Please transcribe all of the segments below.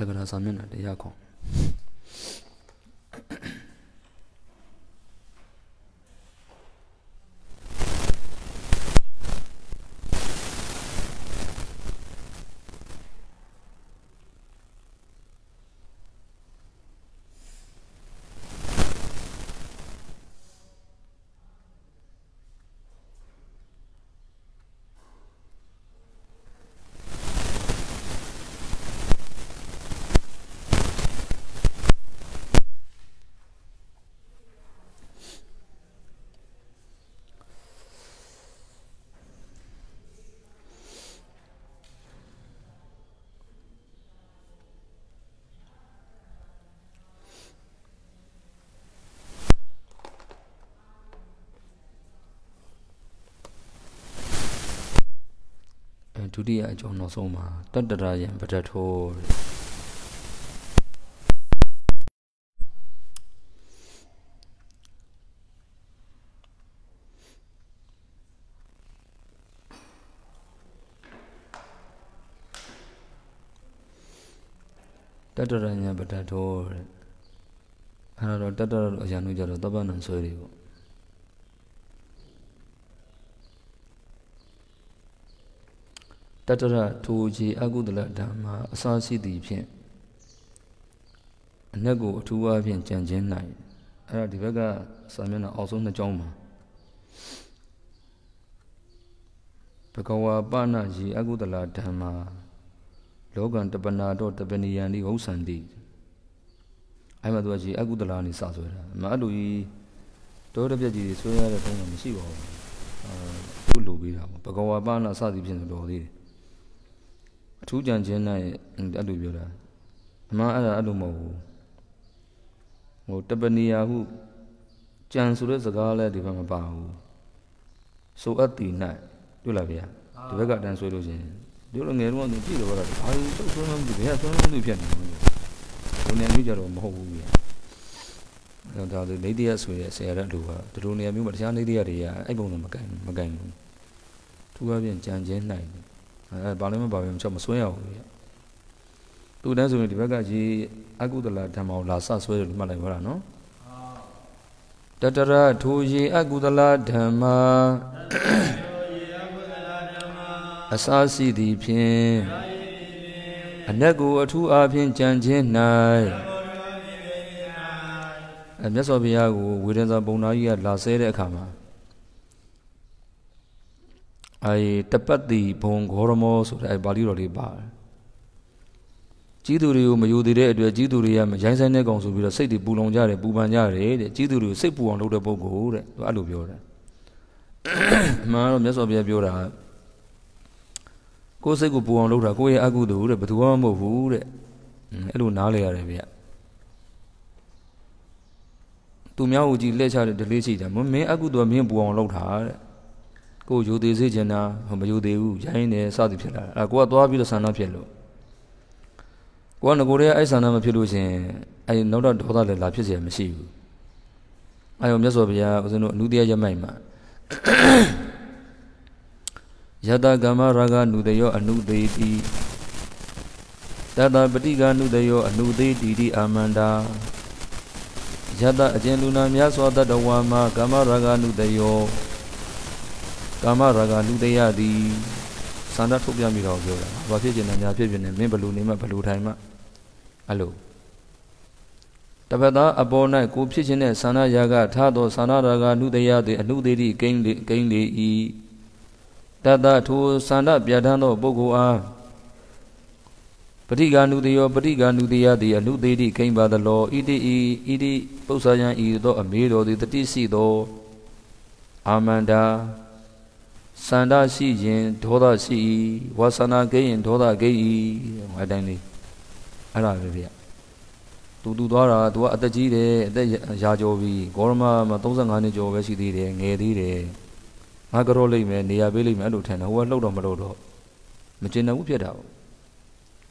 再给它上面来，底下空。တိယအကျော်နောက်ဆုံးမှာတတ္တရာယံပဒထောတတ္တရာယံပဒထောတဲ့အဲ့တော့တတ္တရာအရာနှုတ်ကြတော့သဗ္ဗနံဆွဲတွေပေါ့တတရထိုခြေအကုသလဓမ္မာအစရှိသည်ဖြင့်အနက်ကိုအထူးအားဖြင့်ကြံခြင်း၌အဲ့တော့ဒီဘက်ကစာမျက်နှာအောက်ဆုံးနှစ်ကြောင်းမှာဘဂဝါပဏယေအကုသလဓမ္မာလောကံတပနာတော့တပနိယံဒီဟုတ်ဆန်တိအဲ့မှာသူကယေအကုသလနေစဆွဲတာမအဲ့လိုကြီးတောတပြက်ကြီးဆွဲရတဲ့ပုံစံမရှိပါဘူးအဲသူ့လိုပေးတာပေါ့ဘဂဝါပဏစသည်ဖြင့်ဆိုတော်သေးတယ်အထူးကြံခြင်းနဲ့အဲ့လိုပြောတာအမှန်အဲ့ဒါအဲ့လိုမဟုတ်ဘူးဟိုတပနိယာဟုကြံဆိုတဲ့စကားလည်းဒီဘက်မပါဘူးဆိုအပ်တည်၌တွေ့လားဗျာဒီဘက်ကတန်ဆွေးလို့ရှင်တို့လည်းငယ်တော့သူကြည့်တော့တာဘာလို့တုတ်ဆုံးလို့ဘယ်ကဆုံးလို့ဖြစ်နေလဲဘုံနေမျိုးကြတော့မဟုတ်ဘူးဗျာဒါဒါလေနေတရားဆိုရဲဆရာတဲ့လူကတို့နေရာမျိုးမှာတခြားနေတရားတွေကအဲ့ပုံစံမကန်မကန်ဘူးသူကပြန်ကြံခြင်းနိုင်တယ်အဲဘာလို့မပါဘူးချက်မဆွဲရဘူးဗျသူတန်းဆိုရင်ဒီဘက်ကကြီးအကုသလဓမ္မကိုလာဆဆွဲတယ်လို့မှတ်လိုက်ပါလားနော်တတရထူရေအကုသလဓမ္မအစာရှိသည်ဖြင့်အနက်ကို အထူးအားဖြင့်ကြံခြင်း၌အမြတ်စွာဘုရားကိုဝေဒန်သာပုံနာကြီးကလာဆဲတဲ့အခါမှာအဲတပတ်တိဘုံဂေါရမောဆိုတဲ့အဲပါဠိတော်လေးပါတယ်ကြီးသူတွေကိုမယိုသေးတဲ့အတွက်ကြီးသူတွေကမရိုင်းဆိုင်တဲ့ကောင်ဆိုပြီးတော့စိတ်တွေပူလောင်ကြတယ်ပူပန်ကြတယ်တဲ့ကြီးသူတွေကိုစိတ်ပူအောင်လုပ်တဲ့ပုဂ္ဂိုလ်တဲ့သူအဲ့လိုပြောတယ်မှန်တော့မြတ်စွာဘုရားပြောတာကိုယ်စိတ်ကိုပူအောင်လုပ်တာကိုယ့်ရဲ့အကုသိုလ်တဲ့ဘယ်သူမှမဟုတ်ဘူးတဲ့အဲ့လိုနားလဲရတယ်ဗျသူများကိုကြည်လက်ချတဲ့ဒလေးရှိတယ်မင်းအကုသိုလ်မင်းပူအောင်လုပ်တာတဲ့ကိုယူသေးစေချင်တာမယူသေးဘူးရိုင်းတယ်စသည်ဖြစ်လာတာအဲကိုကသွားပြီးတော့ဆန္ဒဖြစ်လို့ကိုကငကိုရဲအဲ့ဆန္ဒမဖြစ်လို့ရှင်အဲ့နောက်တော့ဒေါသလည်းလာဖြစ်เสียမရှိဘူးအဲရောမြတ်စွာဘုရားဦးဇင်းတို့အနုတရရမိုက်မှာယတကမ္မရာဂနုတယောအနုသေးတိတတပတိကနုတယောအနုသေးတိတိအာမန္တာယတအကျဉ်လူနာများစွာတတဝါမှာကမ္မရာဂနုတယောကာမရာဂလူတရားသည်စန္ဒထုတ်ပြမိတော့ပြောတာဘာဖြစ်ကျင်တယ်ညာဖြစ်ပြနေမင်းဘလူနေမှဘလူထိုင်မှအလိုတပတာအပေါ်၌ကိုဖြစ်ခြင်းတဲ့ဆန္ဒရာဂထားသောဆန္ဒရာဂလူတရားသည်အလူသေးသည့်ဂိမ့်လေဂိမ့်လေ၏တတထိုဆန္ဒပြဋ္ဌာန်းသော ပုဂ္ဂိုလ်အားပဋိကာနုတယောပဋိကာနုတယသည်အလူသေးသည့်ဂိမ့်ပါသလောဣတိဤဣတိ ပု္ပ္ပစာယံဤသော အမေတော်သည်တတိရှိသောအာမန္တာစန္ဒရှိရင်ဒေါသရှိ၏ဝါစနာကိရင်ဒေါသကိ၏အတိုင်းလေးအဲ့ဒါပဲဗျသူသူသွားတာသူကအသက်ကြီးတယ်အသက်ရာကျော်ပြီဂေါရမမှာ35နှစ်ကျော်ပဲရှိသေးတယ်ငယ်သေးတယ်ငါကြောလိုက်မယ်နေရာပေးလိုက်မယ်အဲ့လိုထင်တယ်ဟိုကလှုပ်တော့မလှုပ်တော့မကျင်တော့ဘူးဖြစ်တာပေါ့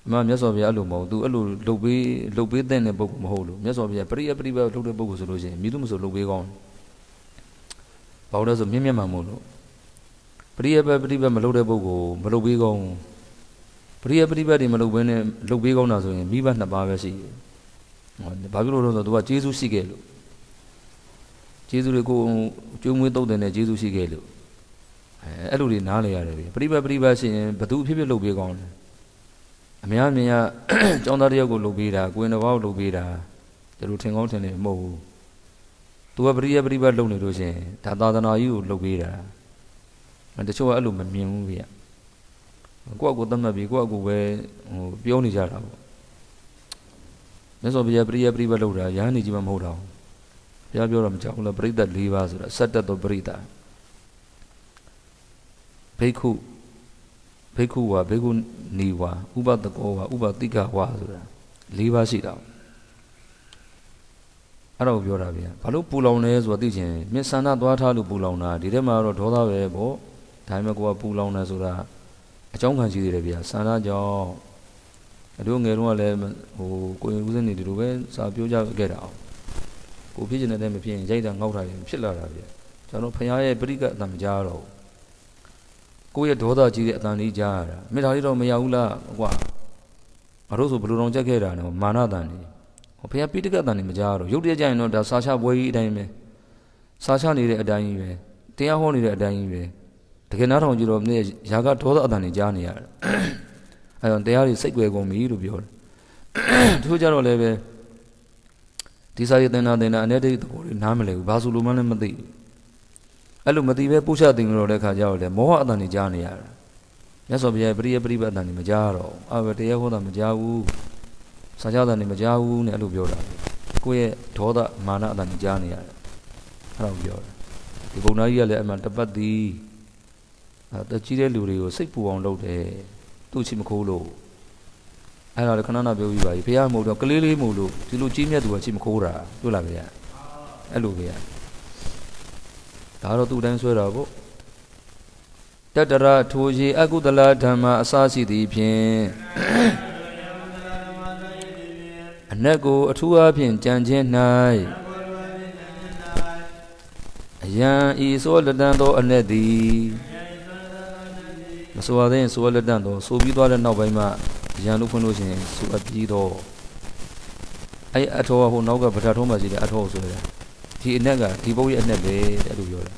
မမြတ်စွာဘုရားအဲ့လိုမဟုတ်သူအဲ့လိုလှုပ်ပေးလှုပ်ပေးတဲ့ပုဂ္ဂိုလ်မဟုတ်လို့မြတ်စွာဘုရားပရိယပရိပတ်လှုပ်တဲ့ပုဂ္ဂိုလ်ဆိုလို့ရှိရင်မြည်သူမဆိုလှုပ်ပေးကောင်းဘာလို့လဲဆိုမြင့်မြတ်မှန်မို့လို့ပရိယပတ်ပရိပတ်မလုပ်တဲ့ပုဂ္ဂိုလ်မလုပ်ပေးကောင်းပရိယပရိပတ်တွေမလုပ်ဘဲနဲ့လုပ်ပေးကောင်းတာဆိုရင်မိဘနှစ်ပါးပဲရှိတယ်။ဘာဖြစ်လို့လဲဆိုတော့သူကကျေးဇူးရှိခဲ့လို့ကျေးဇူးတွေကိုကျွေးမွေးတုတ်တယ်နဲ့ကျေးဇူးရှိခဲ့လို့အဲအဲ့လိုတွေနားလေရတယ်ပြီပရိပတ်ပရိပတ်ရှိရင်ဘသူအဖြစ်ဖြစ်လုပ်ပေးကောင်းတယ်။အများအမြင်ကចောင်းသားတယောက်ကိုလုပ်ပေးတာကိုရင်တစ်ပါးကိုလုပ်ပေးတာသူတို့ထင်ကောင်းထင်တယ်မဟုတ်ဘူး။သူကပရိယပရိပတ်လုပ်နေလို့ရှိရင်ဒါသာသနာကြီးကိုလုပ်ပေးတာ။တချို့ကအဲ့လိုမမြင်ဘူးဗျကိုယ့်အကူသတ်မှတ်ပြီးကိုယ့်အကူပဲဟိုပြောနေကြတာပေါ့မြတ်စွာဘုရားပရိယပရိပတ်လို့တာရဟန်းနေကြီးမှမဟုတ်တော့ဘုရားပြောတော့မကြောက်ဘူးလားပရိသတ်၄ပါးဆိုတာဆက်တက်သောပရိသတ်ဘိက္ခုဘိက္ခုဝါဘိက္ခုနီဝါဥပတကောဝါဥပတိကဝါဆိုတာ၄ပါးရှိတာအဲ့တော့ပြောတာဗျာဘာလို့ပူလောင်လဲဆိုတာသိချင်မြစ်ဆန္ဒသွားထားလို့ပူလောင်တာဒီထဲမှာတော့ဒေါသပဲပေါ့ဒါပေမဲ့ကိုကပူလောင်တယ်ဆိုတာအကြောင်းခံရှိသေးတယ်ဗျာဆန္ဒကြောင့်အတို့ငယ်တုန်းကလည်းဟိုကိုရင်ဦးစင်းနေဒီလိုပဲစာပြောကြခဲ့တာအောင်ကိုဖြစ်နေတဲ့တည်းမဖြစ်ရင်ရိုက်တာငေါက်တာရင်ဖြစ်လာတာဗျာကျွန်တော်ဖခင်ရဲ့ပြိကအတန်မကြားတော့ကိုရဲ့ဒေါသကြီးတဲ့အတန်လေးကြားရတာမိသားလေးတော့မရဘူးလားကွာငါတို့ဆိုဘယ်လိုတောင်ကြက်ခဲ့တာလဲမာနတန်နေဟောဖခင်ပြိတကအတန်နေမကြားတော့ရုပ်တရက်ကြရင်တော့ဒါစာချပွဲကြီးအတိုင်းပဲစာချနေတဲ့အတိုင်းကြီးပဲတရားဟောနေတဲ့အတိုင်းကြီးပဲတကယ်နားထောင်ကြည့်တော့မင်းရဲ့ယာကဒေါသအတန်နေကြားနေရတယ်အဲတော့တရားတွေစိတ်ွယ်ကုန်ပြီလို့ပြောတယ်သူကြတော့လည်းပဲဒီစာရေးသင်တာသင်တာအနေတိတ်သဘောတွေနားမလည်ဘူးဘာဆိုလို့မှလည်းမသိဘူးအဲ့လိုမသိပဲပုရှသင်လို့တဲ့ခါကျတော့လေမောဟအတန်နေကြားနေရတာမြတ်စွာဘုရားပရိယပရိပတ်အတန်နေမကြားတော့အာပဲတရားဟောတာမကြားဘူးစာကြောတာနေမကြားဘူးနဲ့အဲ့လိုပြောတာကိုယ့်ရဲ့ဒေါသမာနအတန်နေကြားနေရတယ်အဲ့ဒါကိုပြောတာဒီဘုံသားကြီးကလည်းအမှန်တပတ်သည်အဲတကြီးတဲ့လူတွေကိုစိတ်ပူအောင်လုပ်တယ်သူ့ချစ်မခိုးလို့အဲ့တော့ခဏခဏပြောပြပါကြီးဘုရားမဟုတ်တော့ကလေးလေးမို့လို့ဒီလိုကြီးမြတ်သူကချစ်မခိုးတာတွေ့လားခင်ဗျအဲ့လိုခင်ဗျဒါတော့သူ့တိုင်းဆွဲတာပေါ့တတရထိုရေအကုသလဓမ္မအစရှိသည်ဖြင့်အနက်ကို အထူးအားဖြင့်ကြံခြင်း၌အယံဤသောလတန်သော အနက်သည်မဆိုရသေးရင်ဆိုရလက်တန့်တော့ဆိုပြီးသွားတဲ့နောက်ပိုင်းမှရံလို့ဖွင့်လို့ရှိရင်ဆိုအပ်ပြီးတော့အဲ့အထောဟိုနောက်ကပထထုံးမှရှိတဲ့အထောဆိုရယ်ဒီအနက်ကဒီပုတ်ရဲ့အနက်ပဲတဲ့လို့ပြောတယ်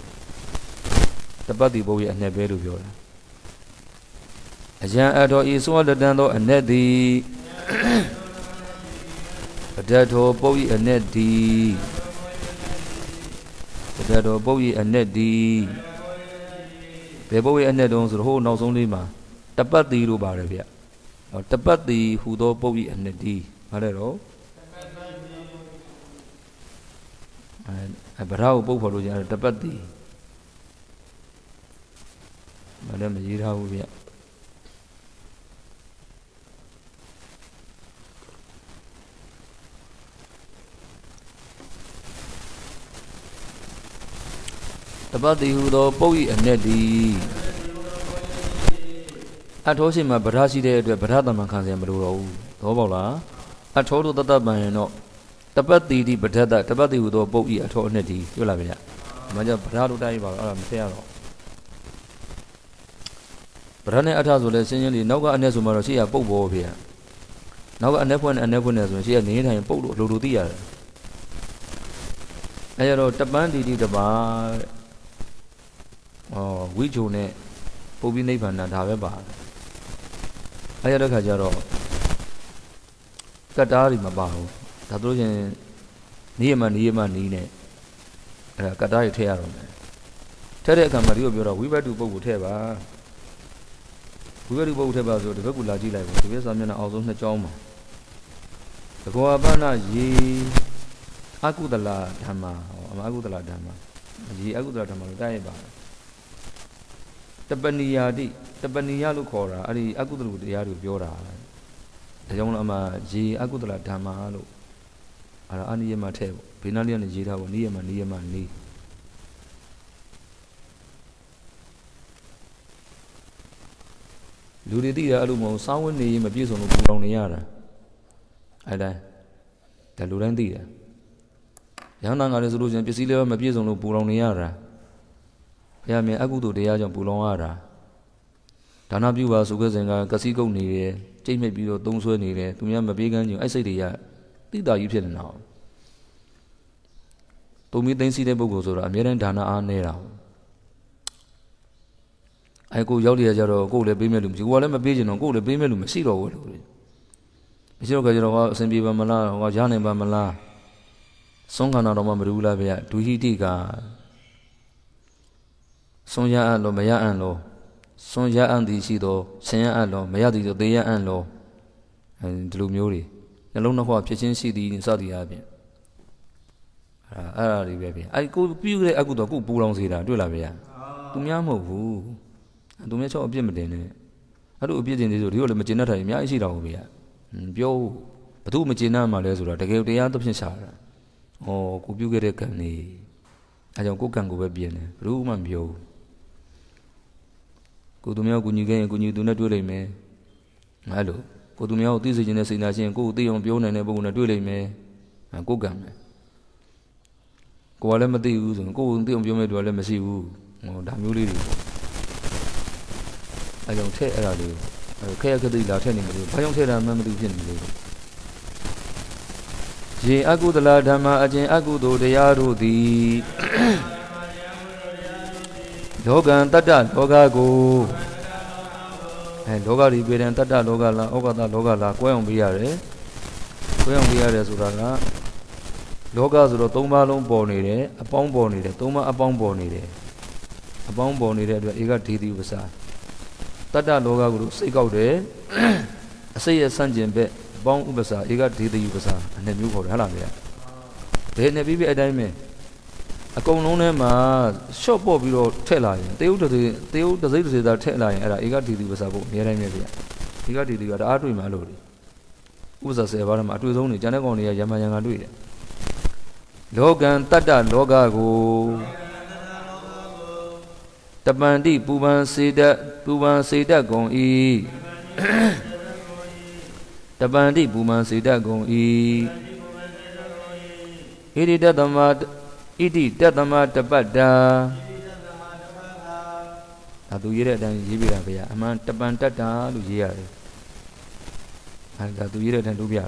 တပတ်ဒီပုတ်ရဲ့အနက်ပဲလို့ပြောတယ်အရံအထောဤဆိုရလက်တန့်တော့အနက်သည်အဒတ်တော်ပုတ်ဤအနက်သည်အဒတ်တော်ပုတ်ဤအနက်သည်ဘယ်ဘဝရဲ့အနဲ့တုံးဆိုတော့ဟိုနောက်ဆုံးလေးမှာတပတ်တီလို့ပါတယ်ဗျတပတ်တီဟူသော ပုပ်ဤအနှစ်တီးဘာလဲတော့အဲဗရာကိုပုတ်ဖော်လို့ကျတော့တပတ်တီဘာလဲမရေးထားဘူးဗျပတ္တိဟုသောပုပ်၏အ내သည်အထောရှိမှာဗဒရှိတဲ့အတွက်ဗဒသမန်ခံစရာမလိုတော့ဘူးသဘောပေါက်လားအထောတို့တတပံရင်တော့တပတ်တိတိဗဒတတပတ်တိဟုသောပုပ်၏အထောအ내သည်ပြောလာပြီလားမကြဗဒတို့တိုင်းပါတော့အဲ့ဒါမသိရတော့ဗဒနဲ့အထဆိုလဲရှင်းရှင်းလေးနောက်ကအ내ဆိုမှတော့ရှေ့ကပုပ်ပေါ်ဖေးရနောက်ကအ내ဖွင့်နဲ့အ내ဖွင့်နဲ့ဆိုရင်ရှေ့ကနေထိုင်ပုပ်လို့အလိုလိုသိရတယ်အဲ့ရတော့တပန်းတီတီတပါတဲ့ဩဝိဂျုံနဲ့ပုပ်ပြီးနိဗ္ဗာန်ဒါပဲပါတယ်အဲရတဲ့ခါကျတော့ကတ္တာတွေမပါဘူးဒါတို့ချင်းနေရမနေရမနီးနဲ့အဲကတ္တာတွေထည့်ရတော့မယ်ထည့်တဲ့အခါမှာဒီကိုပြောတော့ဝိဘတ်တုပုဂ္ဂိုလ်ထည့်ပါဝိဘတ်တုပုဂ္ဂိုလ်ထည့်ပါဆိုဒီဘက်ကလာကြည့်လိုက်ပါဒီဘက်စာမျက်နှာအောင်ဆုံးနှစ်ကြောင်းပါသဘောအပ္ပနာယေအကုသလဓမ္မဟောအမအကုသလဓမ္မယေအကုသလဓမ္မလို့တိုက်ရပါတယ်တပဏိယာတိတပဏိယလို့ခေါ်တာအဲ့ဒီအကုသလတရားတွေပြောတာဒါကြောင့်မလို့အမှရေအကုသလဓမ္မလို့အဲ့ဒါအနိယမထဲပေါ့ဘေနာလေးကနေရေးထားပေါ့နိယမနိယမနိလူတွေသိတာအဲ့လိုမဟုတ်စောင်းဝင်နေရင်မပြည့်စုံလို့ပူလောင်နေရတာအဲ့တိုင်းဒါလူတိုင်းသိတယ်ရဟန္တာငါလည်းဆိုလို့ချင်းပစ္စည်းလည်းမပြည့်စုံလို့ပူလောင်နေရတာဘုရားမြတ်အကုသိုလ်တရားကြောင့်ပူလောင်ရတာဒါနပြုပါဆိုခဲ့စဉ်ကကစီကုတ်နေတယ်ကြိတ်မြစ်ပြီးတော့သုံးဆွဲနေတယ်သူများမပြေးကမ်းကြင်အဲ့စိတ်တွေကတိတာကြီးဖြစ်နေတာ။ပုံမီသိမ့်စီတဲ့ပုဂ္ဂိုလ်ဆိုတာအမြဲတမ်းဒါနအားနေတာ။အဲကိုရောက်တရကြတော့ကိုယ်လည်းပေးမဲ့လူမရှိကိုယ်လည်းမပေးချင်တော့ကိုယ်လည်းပေးမဲ့လူမရှိတော့ဘူးလို့။မရှိတော့ကြတော့အဆင်ပြေပါမလားဟောရနိုင်ပါမလား။ဆုံးခန္ဓာတော်မှမတူဘူးလားဗျာဒုဟိတိကစွန်ရအံ့လောမရအံ့လောစွန်ရအံ့သည်ရှိသောဆင်းရအံ့လောမရသည်သောသေရအံ့လောဒီလိုမျိုးတွေနှလုံးနှခွဖြစ်ချင်းရှိသည်စသည်အားဖြင့်အဲ့ဒါတွေပဲဗျအဲ့ကိုပြုခဲ့တဲ့အကုသို့ကိုပူလောင်စေတာတွေ့လားဗျာသူများမဟုတ်ဘူးသူများချောက်အပြစ်မတင်နဲ့အဲ့လိုအပြစ်တင်နေဆိုဒီလိုလည်းမကျေနပ်တာအများကြီးရှိတာဟုတ်ဗျာပြောဘသူမကျေနပ်မှလဲဆိုတာတကယ်တရားသဖြင့်ရှာတာဩကိုပြုခဲ့တဲ့ကံနေအဲကြောင့်ကိုကံကိုပဲပြင်တယ်ဘယ်သူမှမပြောဘူးကိုသူများကိုကူညီခဲ့ရင်ကူညီသူနဲ့တွေ့လိမ့်မယ်အဲ့လိုကိုသူများကိုသိစေခြင်းနဲ့စိတ်နာခြင်းကိုကိုသိအောင်ပြောနိုင်တဲ့ပုဂ္ဂိုလ်နဲ့တွေ့လိမ့်မယ်ကိုကံမယ်ကိုကလည်းမသိဘူးဆိုရင်ကိုကိုသိအောင်ပြောမဲ့သူကလည်းမရှိဘူးဟောဒါမျိုးလေးတွေအဲကြောင့်ထည့်အဲ့ဒါလေးခဲရခတိလာထည့်နေမှာလို့ဘာကြောင့်ထည့်တာမှမသိဖြစ်နေလို့ရေအကုသလဓမ္မအကျင့်အကုသိုလ်တရားတို့သည်လောကံတတ္တလောကကိုအဲလောကဒီပေတံတတ္တလောကလားဩကတလောကလားကွဲအောင်ပြရတယ်ကွဲအောင်ပြရတယ်ဆိုတာကလောကဆိုတော့၃ပါးလုံးပေါ်နေတယ်အပေါင်းပေါ်နေတယ်၃ပါးအပေါင်းပေါ်နေတယ်အပေါင်းပေါ်နေတဲ့အတွက်ဧကဒေတိဥပ္ပစာတတ္တလောကကိုစိတ်ကောက်တယ်အစိတ်ရဲ့ဆန့်ကျင်ဘက်အပေါင်းဥပ္ပစာဧကဒေတိဥပ္ပစာအနှစ်မျိုးပေါ်တယ်ဟုတ်လားဗျာဘယ်နှစ်ပြီးပြီးအတိုင်းပဲအကုန်လုံးထဲမှာရှော့ပေါ့ပြီးတော့ထည့်လာရင်တေယုတ်တစ်တေယုတ်တစ်စိတ်တစ်စိတ်သာထည့်လာရင်အဲ့ဒါဧကဒီတိပစာဖို့အများတိုင်းပဲဗျာဧကဒီတိကတအားတွေ့မှာလို့ဒီဥပစာ၁၀ပါးထဲမှာအတွေ့ဆုံးနေကျန်တဲ့ကောင်တွေကရမယံကတွေ့တယ်လောကံတတ္တလောကကိုတပန္တိပူပန်စေတပူပန်စေတကုံဤတပန္တိပူပန်စေတကုံဤဣတိတ္တမဣတိတသမတပတ္တာဒါသူရေးတဲ့အတိုင်းရေးပြတာဗျာအမှန်တပန်တတ္တာလို့ရေးရတယ်အဲဒါသူရေးတဲ့အတိုင်းလုပ်ပြတာ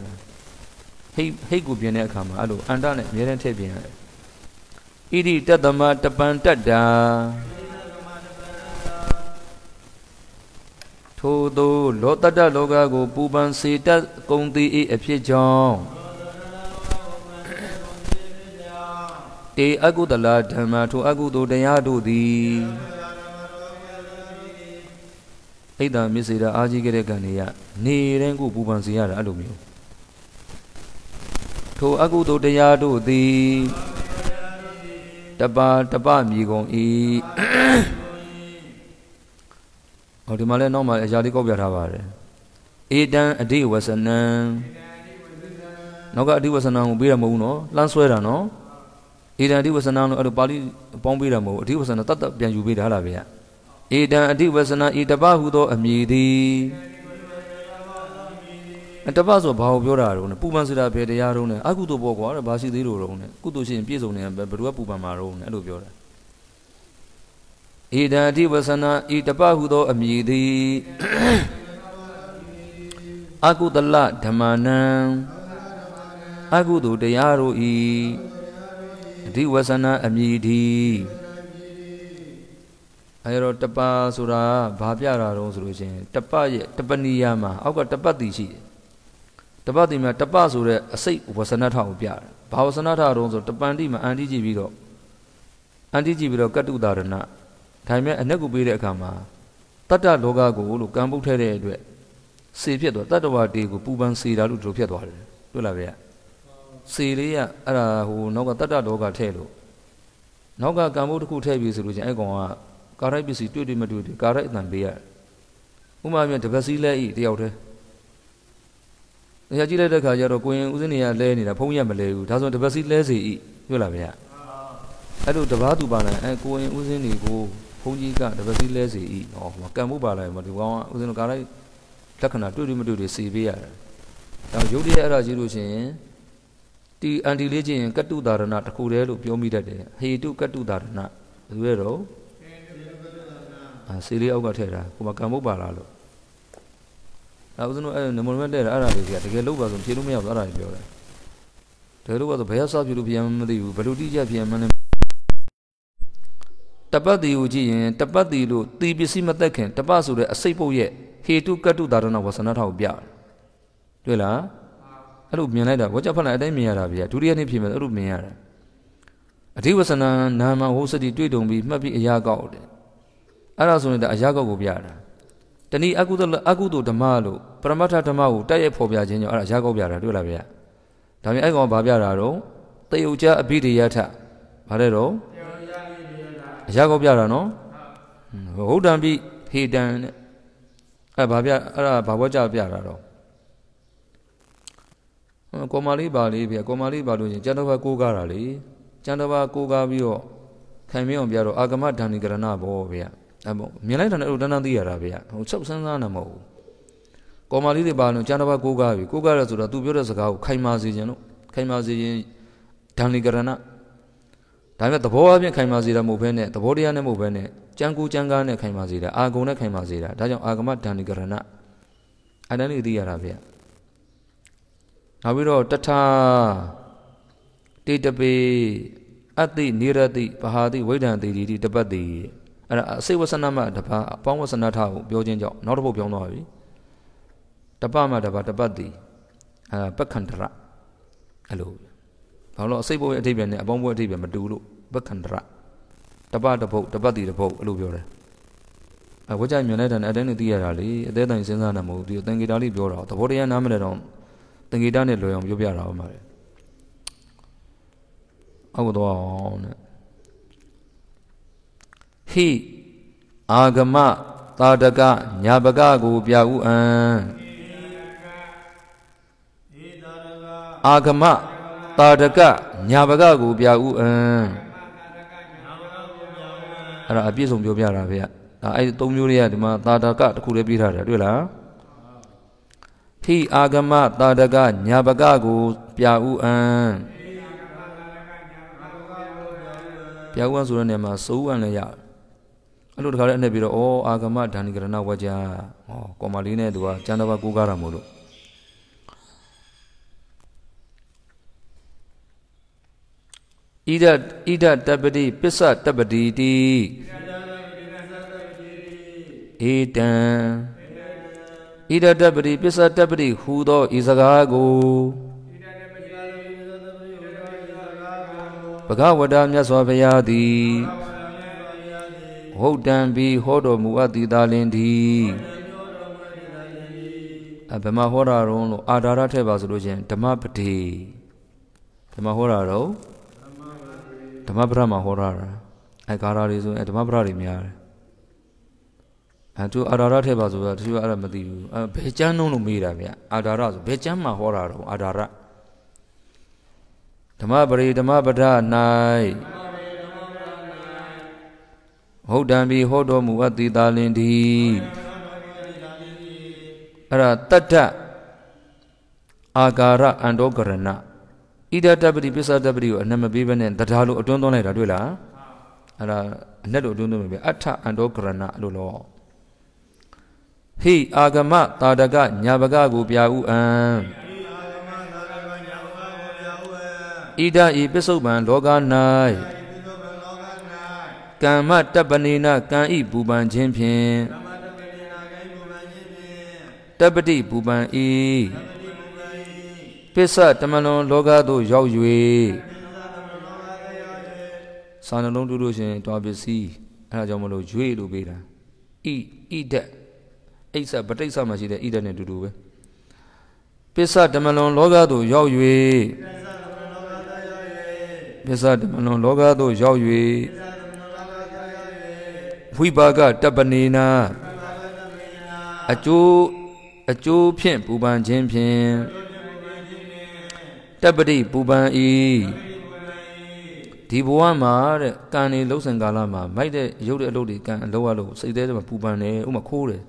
ဟိတ်ဟိတ်ကိုပြင်တဲ့အခါမှာအဲ့လိုအန္တနဲ့အများတန်းထည့်ပြင်ရတယ်ဣတိတသမတပန်တတ္တာထိုသို့လောတတ္တလောကကို ပူပန်စေတတ်ကုန်သည်အဖြစ်ကြောင့်တေအကုသလဓမ္မထိုအကုသိုလ်တရားတို့သည်အိဒါမစ္စေတာအာကြီးခဲ့တဲ့ကံတွေကနေတိုင်းကိုပူပန်စေရတာအဲ့လိုမျိုးထိုအကုသိုလ်တရားတို့သည်တပါတပမြေကုန်၏ဟောဒီမှာလဲနောက်မှာအရာလေးကောက်ပြထားပါတယ်အေတံအဓိဝဆနံနောက်ကအဓိဝဆနံကိုပေးရမဟုတ်ဘူးနော်လှမ်းဆွဲတာနော်အေဒံအဓိဝဆနာလို့အဲ့လိုပါဠိပေါင်းပေးတာမဟုတ်အဓိဝဆနာတတ်တတ်ပြန်ယူပေးတာလားဗျာအေဒံအဓိဝဆနာဤတပဟုသောအမည်သည်အတပဆိုဘာကိုပြောတာတော့ ਨੇ ပူပန်စရာဘယ်တရားတော့ ਨੇ အကုသို့ပေါ့ကွာဘာရှိသေးလို့တော့ ਨੇ ကုသို့ရှိရင်ပြည့်စုံနေဘယ်သူကပူပန်မှာတော့ ਨੇ အဲ့လိုပြောတာအေဒံအဓိဝဆနာဤတပဟုသောအမည်သည်အကုသလဓမ္မနံအကုသို့တရားတို့ဤအဓိဝဆနာအမြည်ဒီအဲတော့တပဆိုတာဘာပြတာတုံးဆိုလို့ချင်းတပရဲ့တပနိယမှာ အောက်ကတပတ်တိရှိတယ်တပတ်တိမှာတပဆိုတဲ့အစိတ်ဝဆနာထကိုပြတယ်ဘာဝဆနာထတုံးဆိုတပန်တိမှာအန်တိကြည့်ပြီးတော့အန်တိကြည့်ပြီးတော့ကတုတာရဏဒါပေမဲ့အနက်ကိုပေးတဲ့အခါမှာတတ္တလောကကိုလို့ကံပုတ်ထဲတဲ့အတွက်စေဖြစ်သွားတတ္တဝါတေကိုပူပန်စေတာလို့တို့ဖြစ်သွားတယ်တွေ့လားဗျာစေလေးရအဲ့ဒါဟိုနောက်ကတတ္တဒေါကထည့်လို့နောက်ကကံမှုတစ်ခုထည့်ပြီဆိုလို့ချင်းအဲ့ကောင်ကကာရိုက်ပစ္စည်းတွေ့တွေ့မတွေ့တွေ့ကာရိုက်အတန်ပေးရဥမာပြန်တပတ်စီလဲဤတယောက်တည်းတရားကြည့်လိုက်တဲ့ခါကျတော့ကိုရင်ဦးစင်းနေရလဲနေတာဖုံးရမလဲဘူးဒါဆိုတပတ်စီလဲစီဤတွေ့လားဗျာအဲ့လိုတပားသူပါလိုက်အဲကိုရင်ဦးစင်းနေကိုဘုန်းကြီးကတပတ်စီလဲစီဤဟောကံမှုပါလိုက်မဒီကောင်ကဦးစင်းတို့ကာရိုက်လက္ခဏာတွေ့တွေ့မတွေ့တွေ့စီပေးရတယ်ဒါရုပ်တရက်အဲ့ဒါကြည့်လို့ရှိရင်ဒီအန်တီလေးချင်းကတုတာရဏတခုတည်းလို့ပြောမိတတ်တယ်ဟေတုကတုတာရဏဘယ်လိုရောအာစီလေးအောက်ကထည့်တာကိုမကံမုတ်ပါလားလို့အဲဦးဇင်းတို့အဲနမမတဲ့အဲ့ဒါတွေကတကယ်လို့ပါဆိုဖြေလို့မရဘူးအဲ့ဒါတွေပြောတယ်တကယ်လို့ပါဆိုဘယ်ရစဖြေလို့ပြန်မသိဘူးဘယ်လိုတိကျပြန်မလဲတပတ်တီကိုကြည့်ရင်တပတ်တီလို့တီပစ္စည်းမသက်ခင်တပတ်ဆိုတဲ့အစိတ်ပုတ်ရဲ့ဟေတုကတုတာရဏဝဆနထောက်ပြတွေ့လားအဲ့လိုမြင်လိုက်တာဝကြဖတ်လိုက်အတိုင်းမြင်ရတာဗျာဒုတိယနေ့ဖြစ်မယ်အဲ့လိုမြင်ရတာအဓိဝဆနာနာမဟုတ်စတိတွေ့တုံပြီးမှတ်ပြီးအရာကောက်တယ်အဲ့ဒါဆိုရင်ဒါအရာကောက်ကိုပြတာတဏီအကုသလအကုသိုလ်ဓမ္မလို့ပရမတ္ထဓမ္မကိုတိုက်ရိုက်ဖော်ပြခြင်းကြောင့်အဲ့ဒါအရာကောက်ပြတာတွေ့လားဗျာဒါမျိုးအဲ့ကောင်ဘာပြတာတော့တေယုတ်ချအဘိဓိယထဘာလဲတော့အရာကောက်ပြတာနော်ဟုတ်ဟုတ်တံပိဟေတံနဲ့အဲ့ဘာပြအဲ့ဒါဘာဘောကြပြတာတော့ကောမလေးပါလေးဗျာကောမလေးပါလို့ချင်းကျန်တော်ဘာကိုးကားတာလေကျန်တော်ဘာကိုးကားပြီးတော့ခံမြအောင်ပြတော့အာဂမဓာဏိကရဏဘောဗျာအဲပေါ့မြင်လိုက်တာနဲ့အဲ့လိုတန်းတန်းသိရတာဗျာဟိုချုပ်စမ်းစမ်းနေမဟုတ်ဘူးကောမလေးတွေပါလို့ကျန်တော်ဘာကိုးကားပြီကိုးကားရဆိုတော့သူပြောတဲ့စကားကိုခိုင်မာစေခြင်းလို့ခိုင်မာစေခြင်းဓာဏိကရဏဒါပေမဲ့သဘောအချင်းခိုင်မာစေတာမဟုတ်ဘဲနဲ့သဘောတရားနဲ့မဟုတ်ဘဲနဲ့ကြံကူကြံကားနဲ့ခိုင်မာစေတာအာဂုံနဲ့ခိုင်မာစေတာဒါကြောင့်အာဂမဓာဏိကရဏအဲ့ဒါလေးသိရတာဗျာနောက်ပြီးတော့တထတိတပေအတိနိရတိပဟာတိဝိဒံတိတိတပတ်တိအဲ့ဒါအစိဝဆနမတပအပေါင်းဝဆနထကိုပြောခြင်းကြောင့်နောက်တစ်ပုတ်ပြောင်းသွားပြီတပမတပတပတ်တိအဲပက္ခန္တရအဲ့လိုဘာလို့အစိဘုတ်ရဲ့အထိပ္ပယ်နဲ့အပေါင်းဘုတ်အထိပ္ပယ်မတူလို့ပက္ခန္တရတပတပုတ်တပတ်တိတပုတ်အဲ့လိုပြောတယ်အဝကြညွန်လိုက်တဲ့အတိုင်းနဲ့သိရတာလေအသေးအတိုင်းစဉ်းစားနေမဟုတ်ဘူးဒီအသင်္ကေတာလေးပြောတာသဘောတရားနားမလဲတော့တငေတနဲ့လွယ်အောင်ပြောပြတာပါမှာလေအောက်တော့အောင်တဲ့ဟိအာဂမတာတကညာပကကိုပြဥအံအာဂမတာတကညာပကကိုပြဥအံအဲ့ဒါအပြည့်စုံပြောပြတာဗျဒါအဲ့ဒီ၃မျိုးတွေကဒီမှာတာတကတခုလေးပြထားတယ်တွေ့လားထိအာဂမတာတကညာပကကိုပြာဥအံပြာဥအံဆိုတဲ့နေရာမှာစိုးဝံလည်းရအဲ့လိုတခါလည်းအနှက်ပြီးတော့ဩအာဂမဓာဏိကရဏဝကြဟောကောမလေးနဲ့သူကကျန်တော့ကူကားတာမို့လို့ဣဒဣဒတပတိပစ္စတပတိတိဧတံဣဒတပတိပစ္စတပတိဟူသောဤစကားကိုဘဂဝတာမြတ်စွာဘုရားသည်ဟုတ်တံပြီးဟောတော်မူအပ်သည်သာလင်သည်အဘမဟောတာရုံးလို့အာဓာရထည့်ပါဆိုလို့ချင်းဓမ္မပတိဓမ္မဟောတာတော့ဓမ္မပဒမှာဟောတာအဲဂါရာတွေဆိုအဲဓမ္မပဒတွေများတယ်အဲသူအာဓာရထည့်ပါဆိုတော့သူကအဲ့ဒါမသိဘူးအဲဘယ်ကျမ်းနှုံးလို့မေးတာဗျအာဓာရဆိုဘယ်ကျမ်းမှာဟောတာတော့အာဓာရဓမ္မပရိဓမ္မပဒ၌ဟုတ်တံပြီးဟောတော်မူအပ်သည်သာလင်ဒီအဲ့ဒါတတ္တအာကာရအန္တောကရဏဣဒတပတိပစ္စတပတိကိုအနမပေးဘဲနဲ့တရားလိုအတွန်းသွန်းလိုက်တာတွေ့လားအဲ့ဒါအနဲ့လိုအတွန်းသွန်းမယ်ဗျအထအန္တောကရဏလို့လောဟိအာဂမတာတကညာပကကို ပြာဥအံဣဒံဤပစ္စုပန်လောက၌ကမ္မတပ္ပနေနကံဤပူပန်ခြင်းဖြင့်တပ္ပတိပူပန်ဤပစ္စတမလွန်လောကသို့ရောက်၍စာနှလုံးတူးလို့ရှင်တွာပစ္စည်းအဲဒါကြောင့်မလို့ရွေ့လို့ပေးတာဤဤတက်အိဆာပဋိဆာမှာရှိတဲ့ဣဒနဲ့အတူတူပဲပစ္စဓမ္မလွန်လောကသို့ရောက်၍ပစ္စဓမ္မလွန်လောကသို့ရောက်၍ဝိပါက တပနေနာအကျိုးအကျိုးဖြင့်ပူပန်ခြင်းဖြင့်တပတိပူပန်ဤဒီဘဝမှာတဲ့ကံတွေလှုပ်ဆင်ကာလမှာမိုက်တဲ့ရုပ်တဲ့အလုပ်တွေကံအလုပ်အလုပ်စိတ်သေးတယ်မှာပူပန်တယ်ဥမာခိုးတယ်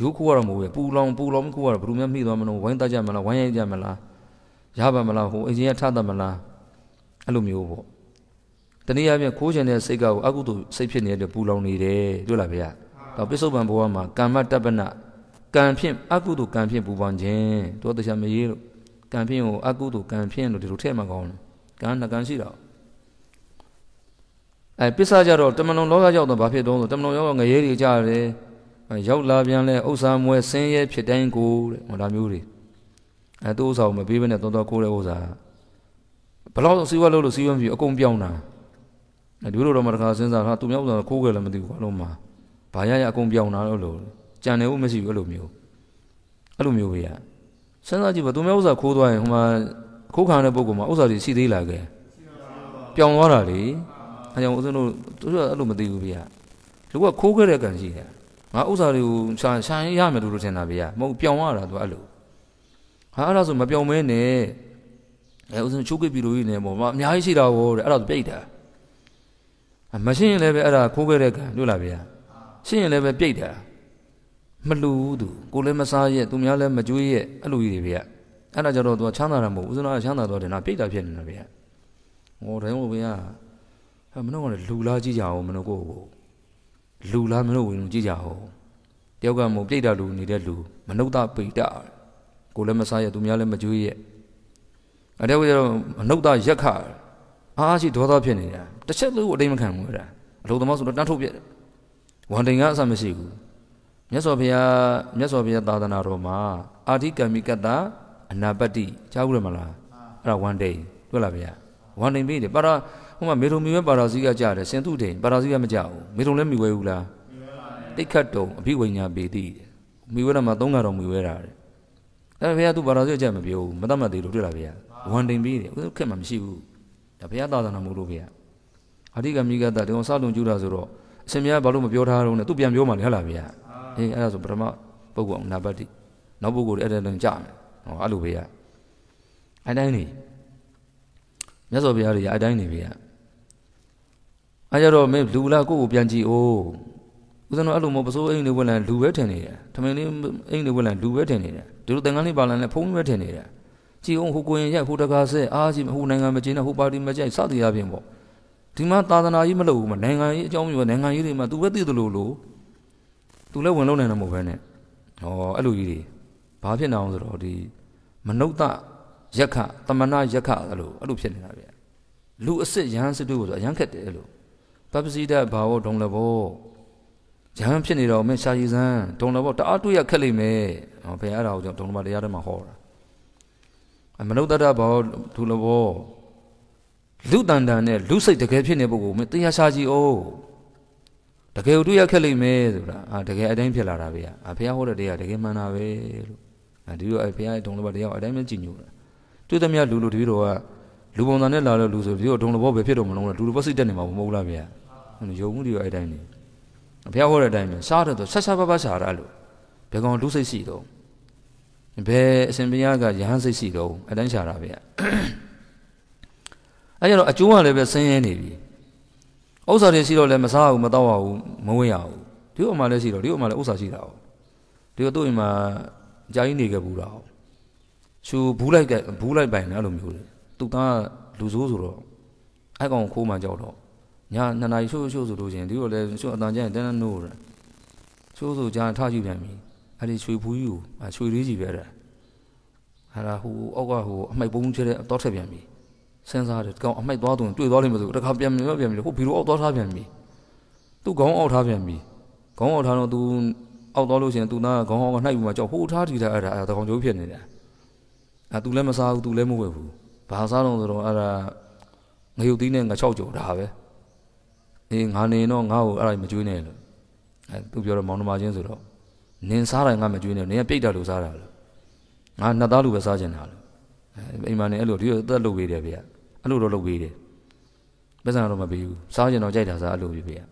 ရိုးခိုးရတော့မဟုတ်ဘူးပူလောင်ပူလောင်မခိုးရတော့ဘယ်သူမှမိသွားမလို့ဝိုင်းတတ်ကြမလားဝိုင်းရိုက်ကြမလားရပါမလားဟိုအင်ဂျင်ကထတတ်မလားအဲ့လိုမျိုးပေါ့တနည်းအားဖြင့်ခိုးချင်တဲ့စိတ်ကအကုသိုလ်စိတ်ဖြစ်နေတဲ့ပူလောင်နေတယ်တွေ့လားဗျာဒါပစ္စုပန်ဘဝမှာကာမတပ္ပနကံဖြင့် အကုသိုလ်ကံဖြင့်ပူပေါင်းခြင်းတောတရားမရေးလို့ကံဖြင့်ကိုအကုသိုလ်ကံဖြင့်လို့ဒီလိုထည့်မှကောင်းတယ်ကံနှကံရှိတော့အဲပစ္စကြတော့တမန်တော်လောကရောက်တော့ဘာဖြစ်တော့ဆိုတမန်တော်ရောက်ငရဲတွေကြရတယ်ရောက်လာပြန်လဲဥစ္စာမွဲဆင်းရဲဖြစ်တိုင်းကိုတဲ့ဟောဒါမျိုးတွေအဲသူ့ဥစ္စာကိုမပေးဘဲနဲ့တော်တော်ကိုးတဲ့ဥစ္စာဘလောက်စီးဝါလို့လို့စီးဝါမပြီးအကုန်ပြောင်းတာအဲဒီလိုတော့မတခါစဉ်းစားဟာသူများဥစ္စာကိုးကြလည်းမသိဘူးအလုံးမှာဘာရရအကုန်ပြောင်းတာလို့လို့ကြံနေဦးမရှိဘူးအဲ့လိုမျိုးအဲ့လိုမျိုးပဲရစဉ်းစားကြည့်ပါသူများဥစ္စာခိုးသွားရင်ဟိုမှာခိုးခံတဲ့ပုံကမှဥစ္စာတွေရှိသေးလားကဲပြောင်းသွားတာလေအဲကြောင့်ဦးဇင်းတို့သူကအဲ့လိုမသိဘူးဗျလူကခိုးခဲ့တဲ့ကံရှိတယ်ငါဥစ္စာတွေကိုရှာရှာရမယ်လို့ထင်တာဗျာမဟုတ်ပြောင်းရတာသူအဲ့လိုဟာအဲ့ဒါဆိုမပြောင်းမဲနဲ့အဲဥစ္စာချိုးကိပ်ပြီးလို့ရနေပေါ့မအများကြီးရှိတာဘောတဲ့အဲ့ဒါဆိုပြိတ်တာမရှင်းရင်လည်းပဲအဲ့ဒါခိုးခဲ့တဲ့ကံတွေ့လားဗျာရှင်းရင်လည်းပဲပြိတ်တာမလူသူကိုလည်းမစားရဲ့သူများလည်းမကြွေးရဲ့အဲ့လိုကြီးတွေဗျာအဲ့ဒါကြတော့သူချမ်းသာတာမဟုတ်ဥစ္စာချမ်းသာတော့တယ်နော်ပြိတ်တာဖြစ်နေတာဗျာဟောတယ်ဟိုဗျာမနှုတ်ကလည်းလူလားကြည့်ကြအောင်မနှုတ်ကိုလူလားမလို့ဝင်ကြည့်ကြအောင်တယောက်ကမို့ပြိတ္တာလူနေတဲ့လူမနုဿပိတ္တကိုလည်းမစားရသူများလည်းမကြွေးရအဲ့ဒါကတော့မနုဿရက်ခအားရှိဒေါသဖြစ်နေတာတစ်ချက်လို့အတိမ်မခံဘူးအဲ့ဒါအလုံးသမားဆိုတော့တန်းထုတ်ပြတယ်ဝန်တိန်ကအဆမရှိဘူးမြတ်စွာဘုရားမြတ်စွာဘုရားသာသနာတော်မှာအာဓိကမိကတအနာပတ္တိကြားဘူးရမလားအဲ့ဒါဝန်တိန်တွေ့လားဗျာဝန်တိန်ပြီးတယ်ပါတော့ဟိုမှာမေထုံမီဝဲပါရာစီကကြတယ်စင်တုတိန်ပါရာစီကမကြဘူးမေထုံလည်းမီဝဲဘူးလားတိတ်ခတ်တုံအဘိဝိညာပေတိမီဝဲတာမှာသုံးကတော့မီဝဲတာတဲ့ဒါပေမဲ့ဘုရားသူပါရာစီကကြမပြောဘူးမတတ်မသေးလို့တွေ့လာဘုရားဝန်တင်ပြီးတယ်ဥစ္စာခက်မှမရှိဘူးဒါဘုရားသာသနာမို့လို့ဘုရားအဓိကမိဂတဒီအောင်စလုံးကျူတာဆိုတော့အရှင်မြတ်ဘာလို့မပြောထားတော့လဲသူပြန်ပြောမှလည်းဟလာဘုရားအေးအဲ့ဒါဆိုပထမပုဂ္ဂိုလ်နာပတိနောက်ပုဂ္ဂိုလ်အဲ့ဒါလည်းကြမယ်ဟောအဲ့လိုဘုရားအတိုင်းနေမြတ်စွာဘုရားတွေအတိုင်းနေဘုရားအဲကြတော့မင်းလူလားကိုယ့်ကိုပြန်ကြည့်အိုးဦးဇင်းတို့အဲ့လိုမဟုတ်ပစိုးအိမ်တွေဝင်လာလူပဲထင်နေတယ်ထမင်းလေးအိမ်တွေဝင်လာလူပဲထင်နေတယ်ဒီလိုတန်ခါးလေးပါလာလဲဖုံးပဲထင်နေတယ်ကြည်အောင်ဟိုကိုရင်ရိုက်ဟိုတကားဆက်အားကြီးဟိုနိုင်ငံမကျင်းတဲ့ဟိုပါတီမကျိုက်စသည်အပြင်ပေါ့ဒီမှာသာသနာကြီးမလုပ်ဘူးမနိုင်ငံကြီးအကြောင်းမျိုးနိုင်ငံကြီးတွေမှာ तू ပဲသိသလိုလို့ तू လည်းဝင်လုံးနိုင်တယ်မဟုတ်ပဲနဲ့ဟောအဲ့လိုကြီးတွေဘာဖြစ်နေအောင်ဆိုတော့ဒီမနုဿယက္ခတမနာယက္ခအဲ့လိုအဲ့လိုဖြစ်နေတာဗျလူအစ်စ်ရဟန်းစစ်တို့ဆိုအရန်ခက်တယ်အဲ့လိုပပစီတဘာဝဒုံလဘောရဟန်းဖြစ်နေတော့မင်းရှာရည်စမ်းဒုံလဘောတအားတွေ့ရခက်လိမ့်မယ်ဟောဘယ်အဲ့ဒါကိုကြောင့်ဒုံလဘတရားထဲမှာဟောတာအမနုဿတဘာဝဒုလဘောလူတန်တန်နဲ့လူစိတ်တကယ်ဖြစ်နေပုဂ္ဂိုလ်မင်းတရားရှာကြည့်အောင်တကယ်တွေ့ရခက်လိမ့်မယ်ဆိုတာအာတကယ်အတိုင်းဖြစ်လာတာပဲအာဘုရားဟောတဲ့တရားတကယ်မှန်တာပဲလို့အာဒီလိုအဘုရားဒုံလဘတရားအတိုင်းပဲကြည်ညိုတာတွေ့သမျှလူလူတပည့်တော်ကလူပုံစံနဲ့လာလို့လူဆိုပြီးတော့ဒုံလဘောပဲဖြစ်တော့မလုံးလားလူလူဘောစိတ်တက်နေမှာမဟုတ်လားဗျာယုံမှုတွေကအဲ့တိုင်းနေဘုရားဟောတဲ့အတိုင်းပဲစားတယ်ဆိုဆက်ဆက်ပါပါစားတာလို့ဘယ်ကောင်လူစိတ်ရှိတော့ဘယ်အရှင်ဘုရားကယဟန်စိတ်ရှိတော့အတိုင်းရှာတာဗျအဲ့ကြတော့အကျိုးကလည်းပဲဆင်းရဲနေပြီဥစ္စာတွေရှိတော့လည်းမစားဘူးမတော့ဘူးမဝေ့ရဘူးဒီဥမာလည်းရှိတော့ဒီဥမာလည်းဥစ္စာရှိတာ哦ဒီတော့သူ့အိမ်မှာကြာကြီးနေခဲ့ဘူးတာ哦ရှူဘူးလိုက်ကဘူးလိုက်ပိုင်တယ်အဲ့လိုမျိုးလေသူ့သားလူဆိုးဆိုတော့အဲ့ကောင်ခိုးမှကြောက်တော့ညနှစ်နာရီရှို့ရှို့ဆိုလို့ရှိရင်ဒီလိုလဲရှို့အတန်ကျရင်တန်းတန်းနိုးရရှို့ဆိုကြထကြည့်ပြန်ပြီအဲ့ဒီရွှေဖူးကြီးကိုရွှေလေးကြီးပဲတဲ့အဲ့ဒါဟိုအောက်ကဟိုအမိုက်ပုံးချဲတဲ့တော့ထက်ပြန်ပြီစဉ်းစားတယ်ကောင်အမိုက်သွားသူတွေ့သွားလိမ့်မယ်ဆိုတခါပြန်မြင်ပြန်ပြီဟိုဘီလိုအောက်သွားထားပြန်ပြီသူ့ခေါင်းအောက်ထားပြန်ပြီခေါင်းအောက်ထားတော့သူအောက်သွားလို့ရှိရင်သူသားကခေါင်းအောက်ကနှိုက်ပြီးမှကြောက်ဟိုထားတီတာအဲ့ဒါအဲ့ဒါတကောင်ကျိုးဖြစ်နေတယ်အဲ့သူလည်းမစားဘူးသူလည်းမဝယ်ဘူးဘာစားတော့ဆိုတော့အဲ့ဒါငရုတ်သီးနဲ့ငါချောက်ကြော်ဒါပဲအေးငါနေတော့ငါ့ကိုအဲ့ဒါမကြွေးနဲ့လို့အဲသူပြောတော့မောင်နှမချင်းဆိုတော့နင်းစားတယ်ငါမကြွေးနဲ့နင်းကပြိတ္တာလိုစားတာလို့ငါနှစ်သားလိုပဲစားချင်တာလို့အဲအိမ်မှာနေအဲ့လိုဒီလိုသက်လုပ်ပေးတယ်ဗျာအဲ့လိုတော့လုပ်ပေးတယ်ပတ်စံတော့မပေးဘူးစားချင်တော့ကြိုက်တာစားအဲ့လိုပဲဗျာ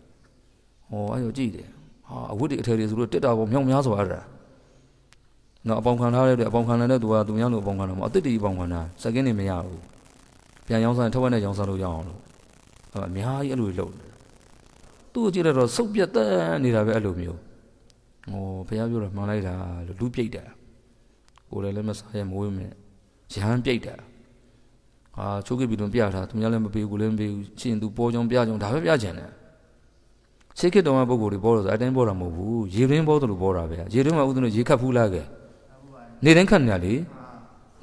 ဟောအဲ့လိုကြည့်တယ်ဟာအဝတ်တွေအထည်တွေဆိုတော့တက်တာပေါ်မြောင်များစွာအဲ့ဒါနော်အပေါင်ခံထားတဲ့အတွက်အပေါင်ခံတဲ့သူကသူများလိုအပေါင်ခံတာမဟုတ်အစ်တတီအပေါင်ခံတာစကင်းနေမရဘူးပြန်ရောင်းစားထက်ဝက်နဲ့ရောင်းစားလို့ရအောင်လို့အများကြီးအဲ့လိုလုပ်တယ်သူ့ကိုကြည့်လိုက်တော့စုပ်ပြတ်တန်းနေတာပဲအဲ့လိုမျိုးဟိုဘုရားပြောတော့မှန်လိုက်တာလို့လူပြိတ်တာကိုယ်လည်းလည်းမစားရမိုးမယ်ရဟန်းပြိတ်တာဟာချိုးကိပြီတော့ပြတာသူများလည်းမပေးဘူးလည်းမပေးဘူးရှင်သူပေါ်ကြောင်ပြကြောင်ဒါပဲပြကြင်တယ်ရှေးခေတ်တော်ကပုံကိုယ်တွေပေါ်တော့အတိုင်းပေါ်တာမဟုတ်ဘူးရေရင်းပေါ်တယ်လို့ပေါ်တာပဲရေရင်းမှာဥဒ္ဒနရေခတ်ဖူးလာခဲ့နေတိုင်းခတ်နေရလေ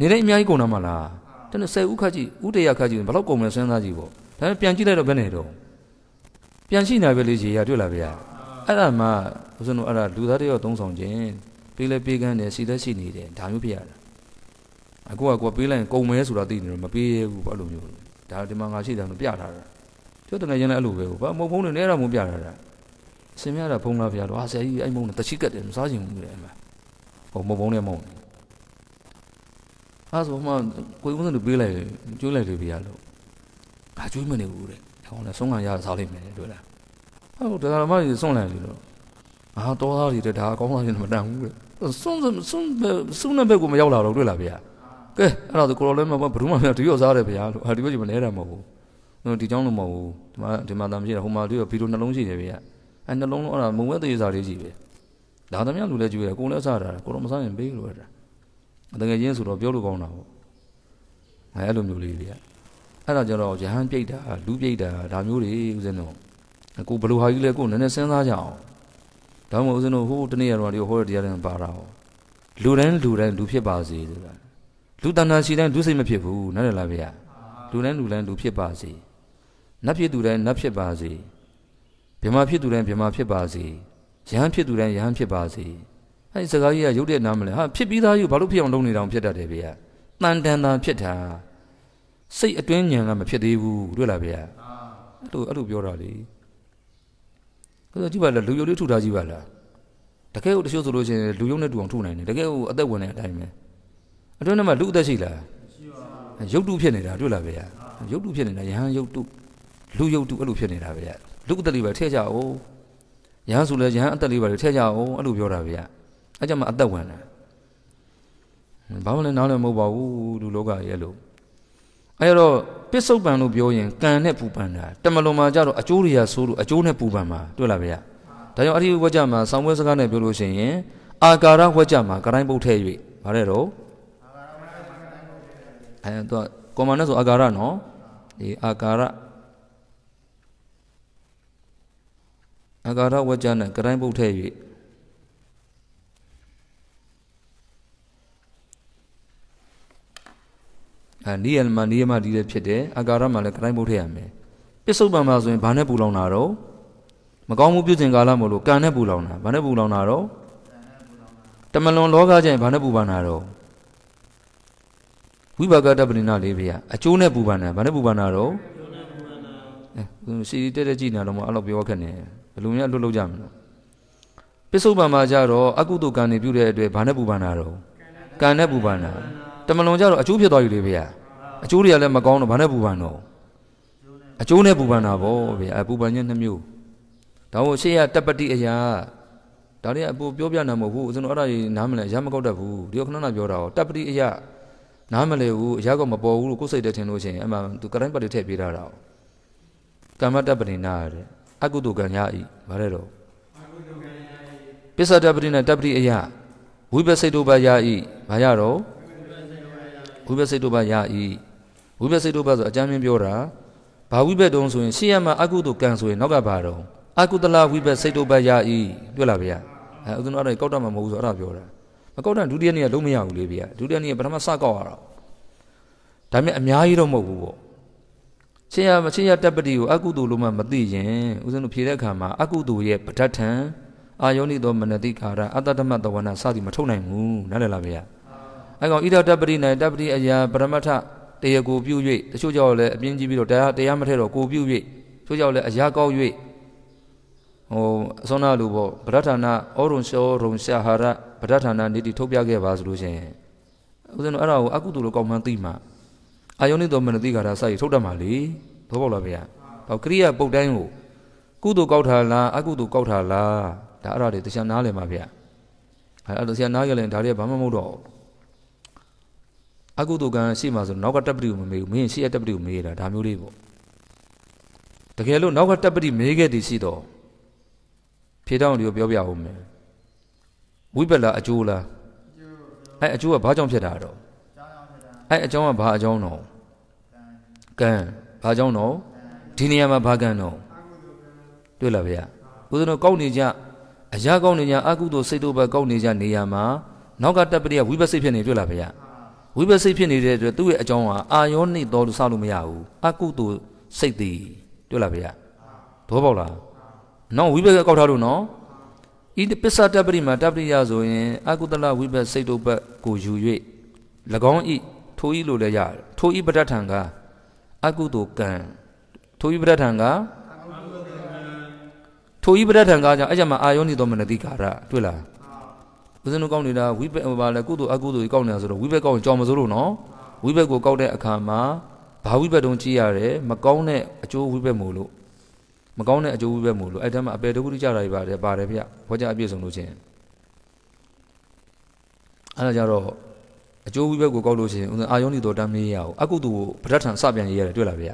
နေတိုင်းအများကြီးကုန်တာမလားတနေ့၁၀ဦးခတ်ကြည့်ဦးတရာခတ်ကြည့်ဘယ်လောက်ကုန်မလဲစဉ်းစားကြည့်ပေါ့ဒါပြန်ကြည့်လိုက်တော့ဘယ်နေတော့ပြန်ရှိနေပဲလေရေရတွေ့လာဗျာအဲ့ဒါမှဘုဇုံတို့အဲ့ဒါလူသားတယောက်သုံးဆောင်ခြင်းပေးလဲပေးကမ်းတယ်စီသက်ရှိနေတယ်ဒါမျိုးဖြစ်ရတာအခုကကိုပေးလိုက်ရင်ကုံမဲဆိုတာသိနေတော့မပေးရဘူးဘာလို့မျိုးဒါဒီမှာငါရှိတယ်လို့ပြထားတာကျွတ်တယ်ချင်းလည်းအဲ့လိုပဲဘာမဟုတ်ဖုံးနေလဲတော့မပြထားတာအစင်မြတာဖုံးလားဗျာတော့ဟာဆရာကြီးအဲ့မုံနဲ့တချိကက်တယ်မစားချင်ဘူးလေအဲ့မှာဟိုမဖုံးနဲ့မုံအဲ့ဆိုမှကိုယ်ဦးစံတို့ပေးလိုက်ကျွေးလိုက်လေဗျာလို့ဘာကျွေးမနေဘူးတဲ့အောင်လဲဆုံးခံရစားလိမ့်မယ်တွေ့လားဟုတ်ဒါကမှကြီးဆုံးလိုက်လို့အာတော်သားတွေဒါအကောင်းသားတွေမတန်ဘူးလေဆုံးဆုံးဆုံးတဲ့ဘက်ကိုမရောက်လာတော့တွေ့လားဗျာကဲအဲ့တော့ကိုတော်လည်းမဘဘူးမှမဒီရောစားတယ်ဗျာလို့ဟာဒီဘက်ကြီးမလဲတာမဟုတ်ဘူးဒီကြောင်းလို့မဟုတ်ဘူးဒီမှာဒီမှာတမ်းရှိတာဟိုမှာဒီဗီဒီယိုနှလုံးရှိတယ်ဗျာအဲ့နှလုံးတော့အဲ့ဒါမုံဝဲသေးစားလေးကြီးပဲဒါသမ ्या လူလည်းကြည့်ရကိုလည်းစားတာကိုတော့မစားရင်ပေးလို့ရတာတကယ်ချင်းဆိုတော့ပြောလို့ကောင်းတာပေါ့အဲ့လိုမျိုးလေးတွေကအဲ့ဒါကြတော့ယဟန်ပြိတ္တာလူပြိတ္တာဒါမျိုးတွေဦးဇင်းတို့ကိုဘလိုဟာကြီးလဲကိုနည်းနည်းစဉ်းစားကြအောင်ဒါမှမဟုတ်ဦးဇင်းတို့ဟိုးတနေ့ရတော့ဒီဟိုးရတရားတွေပါတာဟောလူတိုင်းလူတိုင်းလူဖြစ်ပါစေဆိုတာလူတဏ္ဍာရှိတိုင်းလူစိတ်မဖြစ်ဘူးနားလည်လားဗျာလူတိုင်းလူတိုင်းလူဖြစ်ပါစေနတ်ဖြစ်သူတိုင်းနတ်ဖြစ်ပါစေဗြဟ္မာဖြစ်သူတိုင်းဗြဟ္မာဖြစ်ပါစေယဟန်ဖြစ်သူတိုင်းယဟန်ဖြစ်ပါစေအဲ့ဒီစကားကြီးကရုပ်တဲ့နားမလဲဟာဖြစ်ပြီးသားယူဘာလို့ဖြစ်အောင်လုပ်နေတောင်ဖြစ်တတ်တယ်ဗျာတန်တန်တာဖြစ်တာစိတ်အတွင်းဉာဏ်ကမဖြစ်သေးဘူးတွေ့လားဗျာအဲ့လိုအဲ့လိုပြောတာလေဆိုတော့ကြည့်ပါလားလူရုပ်လေးထုထားကြည့်ပါလားတကယ်ကိုတချို့ဆိုလို့ရှိရင်လူရုပ်နဲ့တူအောင်ထုနိုင်တယ်တကယ်ကိုအသက်ဝင်တဲ့အတိုင်းပဲအတွင်းထဲမှာလူအသက်ရှိလားရှိပါဘူးရုပ်တုဖြစ်နေတာတွေ့လားဗျာရုပ်တုဖြစ်နေတာယဟန်ရုပ်တုလူရုပ်တုအဲ့လိုဖြစ်နေတာဗျာလူအသက်လေးပဲထည့်ကြအောင်ယဟန်ဆိုလဲယဟန်အသက်လေးပဲထည့်ကြအောင်အဲ့လိုပြောတာဗျာအဲ့ကြမှာအသက်ဝင်တယ်ဘာမှလည်းနားလည်းမဟုတ်ပါဘူးလူလောကရဲ့အဲ့လိုအဲတော့ပစ္စုပန်လို့ပြောရင်ကံနဲ့ပူပန်တာတမလွန်မှာကြတော့အကျိုးတွေကဆိုးလို့အကျိုးနဲ့ပူပန်မှာတွေ့လားဗျာဒါကြောင့်အရိဝကြမှာဆောင်းပွဲစကားနဲ့ပြောလို့ရှိရင်အာကာရဝကြမှာကတိုင်းပုတ်ထဲ၍ဗါတဲ့တော့အဲတော့ကောမန်နဲ့ဆိုအာကာရနော်ဒီအာကာရအာကာရဝကြနဲ့ကတိုင်းပုတ်ထဲ၍အဲနီယလမနီယမဒီလည်းဖြစ်တယ်အာကာရမှာလည်းကတိုင်းပို့ထည့်ရမယ်ပစ္စုပန်မှာဆိုရင်ဘာနဲ့ပူလောင်တာတော့မကောင်းမှုပြုခြင်းကာလမို့လို့ကံနဲ့ပူလောင်တာဘာနဲ့ပူလောင်တာတော့တမလွန်လောကကျရင်ဘာနဲ့ပူပန်တာတော့ဝိပါကတပဏိနာလေးဖေရအကျိုးနဲ့ပူပန်တာဘာနဲ့ပူပန်တာတော့အဲစီတက်တက်ကြည့်နေတော့မအဲ့လိုပြောခက်နေဘလူမြတ်လွတ်လို့ကြမလို့ပစ္စုပန်မှာကြတော့အကုသိုလ်ကံတွေပြုတဲ့အတွက်ဘာနဲ့ပူပန်တာတော့ကံနဲ့ပူပန်တာတမလွန်ကြတော့အကျိုးဖြစ်သွားပြီလေဗျာအကျိုးတွေကလည်းမကောင်းတော့ဘာနဲ့ပူပန်တော့အကျိုးနဲ့ပူပန်တာဗောဗျာအပူပန်ခြင်းနှမျိုးဒါမို့ရှေ့ရတပတိအရာဒါတွေအပူပြောပြနေမှာမဟုတ်ဘူးဦးဇင်းတို့အဲ့ဒါကြီးနားမလဲရမကောက်တတ်ဘူးဒီကခဏနာပြောတာဟောတပတိအရာနားမလဲဘူးအရာကမပေါ်ဘူးလို့ကိုယ်စိတ်တည်းထင်လို့ရှိရင်အမှန်သူကတိုင်းပတ်တွေထည့်ပေးတာတော့ကမ္မတပတိနာရတဲ့အကုသိုလ်ကံရဤဗါတဲ့တော့ပစ္စတပတိနဲ့တပတိအရာဝိပဿိတုပ္ပယဤဘာရတော့ဝိပဿစိတ်တုပယဤဝိပဿစိတ်တုပဆိုအကြမ်းမြင်ပြောတာဘာဝိပဿတုံးဆိုရင်ရှေ့ရမှာအကုသို့ကံဆိုရင်နောက်ကဘာတော့အကုသလဝိပဿစိတ်တုပယဤတွေ့လားဗျာအဲဥဒ္ဒနာတော့ကောက်တတ်မှာမဟုတ်ဘူးဆိုအဲ့ဒါပြောတာမကောက်တတ်ဒုတိယနေ့ကလုံးမရဘူးလေဗျာဒုတိယနေ့ကပထမစကောက်ရတော့ဒါပေမဲ့အများကြီးတော့မဟုတ်ဘူးပေါ့ရှေ့ရမရှေ့ရတပ်ပတိကိုအကုသို့လို့မှမသိရင်ဥစဉ်တို့ဖြေတဲ့အခါမှာအကုသို့ရဲ့ပဋ္ဌထံအာယောနိသောမနတိကာရအတ္တဓမ္မတဝနာစသည်မထုတ်နိုင်ဘူးနားလည်လားဗျာအဲကောင်ဣဒတပတိနိုင်တပတိအရာပရမထတရားကိုပြု၍တချို့ကြောက်လည်းအပြင်းကြီးပြီးတော့တရားတရားမထဲတော့ကိုပြု၍ချို့ကြောက်လည်းအရာကောက်၍ဟိုအစွမ်းနာလူပေါ့ဗဒ္ဌာနာဩရုံရှောရုံရှာဟာရဗဒ္ဌာနာနေတိထုတ်ပြခဲ့ပါဆိုလို့ရှိရင်ဦးဇင်းတို့အဲ့ဒါကိုအကုသိုလ်လို့ကောက်မှန်းသိမှာအာယုန်ိတော်မနတိကာရစာရေးထုတ်တတ်မှာလေသဘောပေါက်လားဗျာဟောကရိယာပုတ်တိုင်းကိုကုသိုလ်ကောက်ထားလားအကုသိုလ်ကောက်ထားလားဒါအဲ့ဒါတွေတရားနားလည်မှာဗျာအဲ့ဒါတရားနားရရင်ဒါတွေကဘာမှမဟုတ်တော့ဘူးအကုသိုလ်ကံရှေ့မှာဆိုနောက်ကတပ်ပတိကိုမမေးဘူးမင်းရှေ့ရတပ်ပတိကိုမေးတာဒါမျိုးလေးပေါ့တကယ်လို့နောက်ကတပ်ပတိမေးခဲ့သည်ရှိတော့ဖြေတောင်းတွေကို ပြောပြအောင်မယ်ဝိပလာအကျိုးလားအဲအကျိုးကဘာကြောင့်ဖြစ်တာတော့အဲအကြောင်းကဘာအကြောင်းတော့ကံဘာကြောင့်တော့ဒီနေရာမှာဘာကံတော့တွေ့လားဗျာဦးဇနောကောက်နေကြအရာကောက်နေကြအကုသိုလ်စိတ်တို့ပဲကောက်နေကြနေရာမှာနောက်ကတပ်ပတိကဝိပဿိဖြစ်နေတွေ့လားဗျာဝိပဿစိတ်ဖြစ်နေတဲ့အတွက်သူ့ရဲ့အကြောင်းဟာအာယောနိတော်လို့စလို့မရဘူးအကုသို့စိတ်တည်တွေ့လားဗျာသဘောပေါက်လားနော်ဝိပဿစိတ်ကောက်ထားလို့နော်ဤပစ္စတပ္ပရိမှာတပ္ပရိယဆိုရင်အကုသလဝိပဿစိတ်တို့ဘက်ကိုယူ၍၎င်းဤထိုဤလို့လည်းရတယ်ထိုဤပဋ္ဌာန်ကအကုသို့ကံထိုဤပဋ္ဌာန်ကထိုဤပဋ္ဌာန်ကကြောင့်အဲ့ကြမှာအာယောနိတော်မနတိကာရတွေ့လားဦးဇင်းတို့ကောက်နေတာဝိဘက်ပါလဲကုသိုလ်အကုသိုလ်ကြီးကောက်နေတာဆိုတော့ဝိဘက်ကောက်ရင်ကြောင်မစိုးလို့နော်ဝိဘက်ကိုကောက်တဲ့အခါမှာဘာဝိဘက်တုံးကြည့်ရတယ်မကောင်းတဲ့အကျိုးဝိဘက်မို့လို့မကောင်းတဲ့အကျိုးဝိဘက်မို့လို့အဲ့တည်းမှာအပေတခုတိကြတာတွေပါတယ်ပါတယ်ဗျဘောကြအပြည့်စုံလို့ချင်းအဲ့ဒါကြတော့အကျိုးဝိဘက်ကိုကောက်လို့ချင်းဦးဇင်းအာယုန်ဒီတော်တမ်းမေးရအောင်အကုသိုလ်ကိုပဋ္ဌာန်စပြန်ရေးရတယ်တွေ့လားဗျ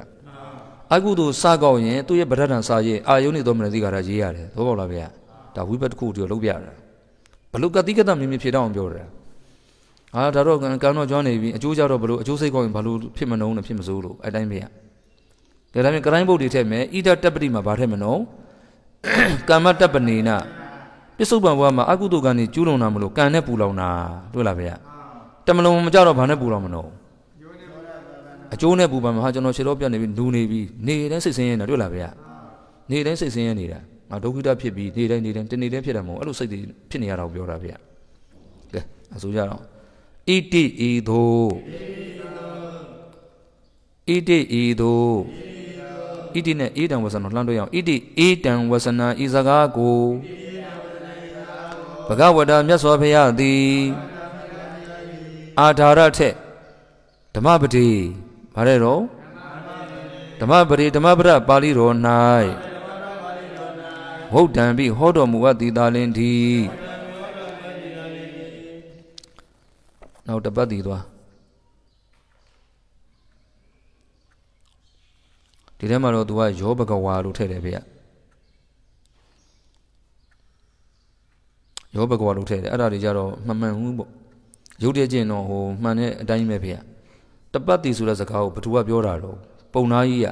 အကုသိုလ်စကောက်ရင်သူ့ရဲ့ပဋ္ဌာန်စရေးအာယုန်ဒီတော်မနသိကာရရေးရတယ်သဘောပေါက်လားဗျဒါဝိဘက်တစ်ခုတည်းလောက်ပြရတယ်ဘလို့ကတိကတမြင်မြင်ဖြေတော့အောင်ပြောတယ်အာဒါတော့ကံတော့ကျွမ်းနေပြီအကျိုးကြတော့ဘလို့အကျိုးစိတ်ကောင်းရင်ဘလို့ဖြစ်မနှုံးနဲ့ဖြစ်မစိုးလို့အဲ့တိုင်းပဲရဒါကြောင့်ကရိုင်းပုတ်တွေထက်မယ်ဣဒတပ်ပတိမှာဗာထက်မနှုံးကာမတပ်ပနေနာပစ္စုပန်ဘဝမှာအကုသိုလ်ကံတွေကျူးလွန်တာမလို့ကံနဲ့ပူလောင်တာတွေ့လားဗျာတမလုံးမကြတော့ဘာနဲ့ပူလောင်မနှုံးအကျိုးနဲ့ပူပန်မှာဟာကျွန်တော်ခြေတော့ပြတ်နေပြီနူနေပြီနေတိုင်းစိတ်ဆင်းရဲနေတာတွေ့လားဗျာနေတိုင်းစိတ်ဆင်းရဲနေတာငါဒုက္ခိတဖြစ်ပြီးနေတိုင်းနေတိုင်းတနေတိုင်းဖြစ်တာမဟုတ်အဲ့လိုစိတ်တွေဖြစ်နေရတာကိုပြောတာဗျကဲအဆိုကြတော့ဣတိဤသို့ဣတိဤသို့ဣတိနဲ့အေတံဝဆနာလှမ်းတွေ့အောင်ဣတိအေတံဝဆနာဤစကားကိုဘဂဝတာမြတ်စွာဘုရားသည်အာဓာရထက်ဓမ္မပတိဗါတဲ့တော့ဓမ္မပတိဓမ္မပဒပါဠိတော်၌ဝုဒ္ဓံပိဟောတော်မူအပ်သည်သာလင်ဒီနောက်တပတ်တည်သွားဒီထဲမှာတော့သူကယောဘဂဝါလို့ထည့်တယ်ဗျယောဘဂဝါလို့ထည့်တယ်အဲ့ဒါတွေကြတော့မမှန်ဘူးပေါ့ရုပ်တည်ခြင်းတော့ဟိုမှန်တဲ့အတိုင်းပဲဗျတပတ်တည်ဆိုတဲ့စကားကိုဘသူကပြောတာတော့ပုံနာကြီးက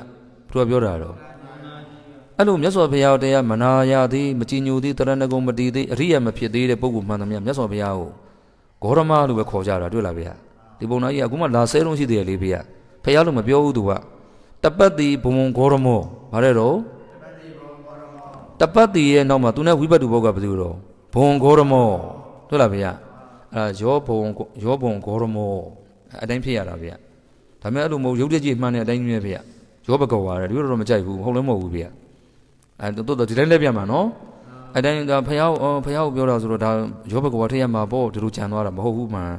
ဘသူကပြောတာတော့အဲ့လိုမြတ်စွာဘုရားတရားမနာရသည်မကြည်ညိုသည်တရဏဂုံမတည်သည်အရိယာမဖြစ်သေးတဲ့ပုဂ္ဂိုလ်မှန်သမျှမြတ်စွာဘုရားကိုဂေါရမလို့ပဲခေါ်ကြတာတွေ့လားဗျာဒီပုံနာကြီးကအခုမှလာဆဲလုံးရှိသေးတယ်လေဗျာဘုရားလို့မပြောဘူးသူကတပတ်တိဘုံဘုံဂေါရမောဘာလဲတော့တပတ်တိရဲ့နောက်မှာသူနဲ့ဝိပတ်တုဘောကဘယ်သူတော့ဘုံဂေါရမောတွေ့လားဗျာအဲရောဘုံရောဘုံဂေါရမောအတိုင်းဖြစ်ရတာဗျာဒါမဲ့အဲ့လိုမဟုတ်ရုပ်တကြီးမှန်တဲ့အတိုင်းကြီးပဲဗျာရောဘကောပါတယ်ဒီလိုတော့မကြိုက်ဘူးဟုတ်လည်းမဟုတ်ဘူးဗျာအဲတော်တော်ဒီတိုင်းလက်ပြမှာနော်အတိုင်းဒါဖယောင်းဖယောင်းပြောတာဆိုတော့ဒါယောဘကဝထရမှာပေါ့ဒီလိုကြံသွားတာမဟုတ်ဘူးမှန်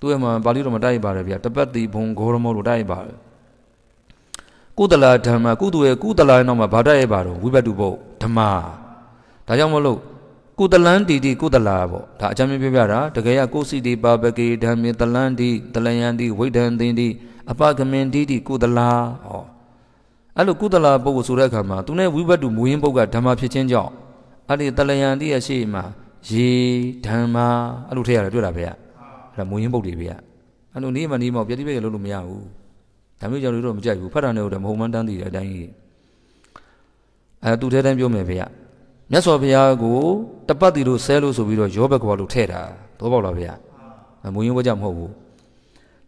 သူ့ရဲ့မှာပါဠိတော်မှာတိုက်ပါတယ်ဗျာတပတ်တိဘုံဂေါရမောလို့တိုက်ပါတယ်ကုသလာဓမ္မကုသရဲ့ကုသလာရဲ့နောက်မှာဗာဒရဲ့ပါတော့ဝိပတ္တုဘုတ်ဓမ္မဒါကြောင့်မလို့ကုသလန်တီတီကုသလာပေါ့ဒါအကြမ်းပြပြပြတာတကယ်ကကိုစီတီပါပကေဓမ္မေတလန်တီတလယန်တီဝိဒ္ဓန်သင်တီအပကမင်တီတီကုသလာဟောအဲ့လိုကုသလပုဂ္ဂိုလ်ဆိုတဲ့အခါမှာသူနဲ့ဝိဘတ်တူမူရင်းပုဂ္ဂိုလ်ဓမ္မဖြစ်ခြင်းကြောင့်အဲ့ဒီတလယံတိရဲ့ရှေ့မှာရေဓမ္မအဲ့လိုထည့်ရတယ်တွေ့လားဗျာအဲ့ဒါမူရင်းပုဂ္ဂိုလ်တွေဗျာအဲ့လိုနေမှနေမှပြတိပိတ်လုပ်လို့မရဘူးဒါမျိုးကြောင့်တို့မကြိုက်ဘူးဖတ်တာနဲ့တော့မဟုတ်မှန်းတန်းသိတဲ့အတိုင်းကြီးအဲသူထဲတိုင်းပြောမယ်ဗျာမြတ်စွာဘုရားကိုတပတ်တီလို့ဆဲလို့ဆိုပြီးတော့ယောဘကဝါလို့ထည့်တာသဘောပေါက်လားဗျာမူရင်းဝကြမဟုတ်ဘူး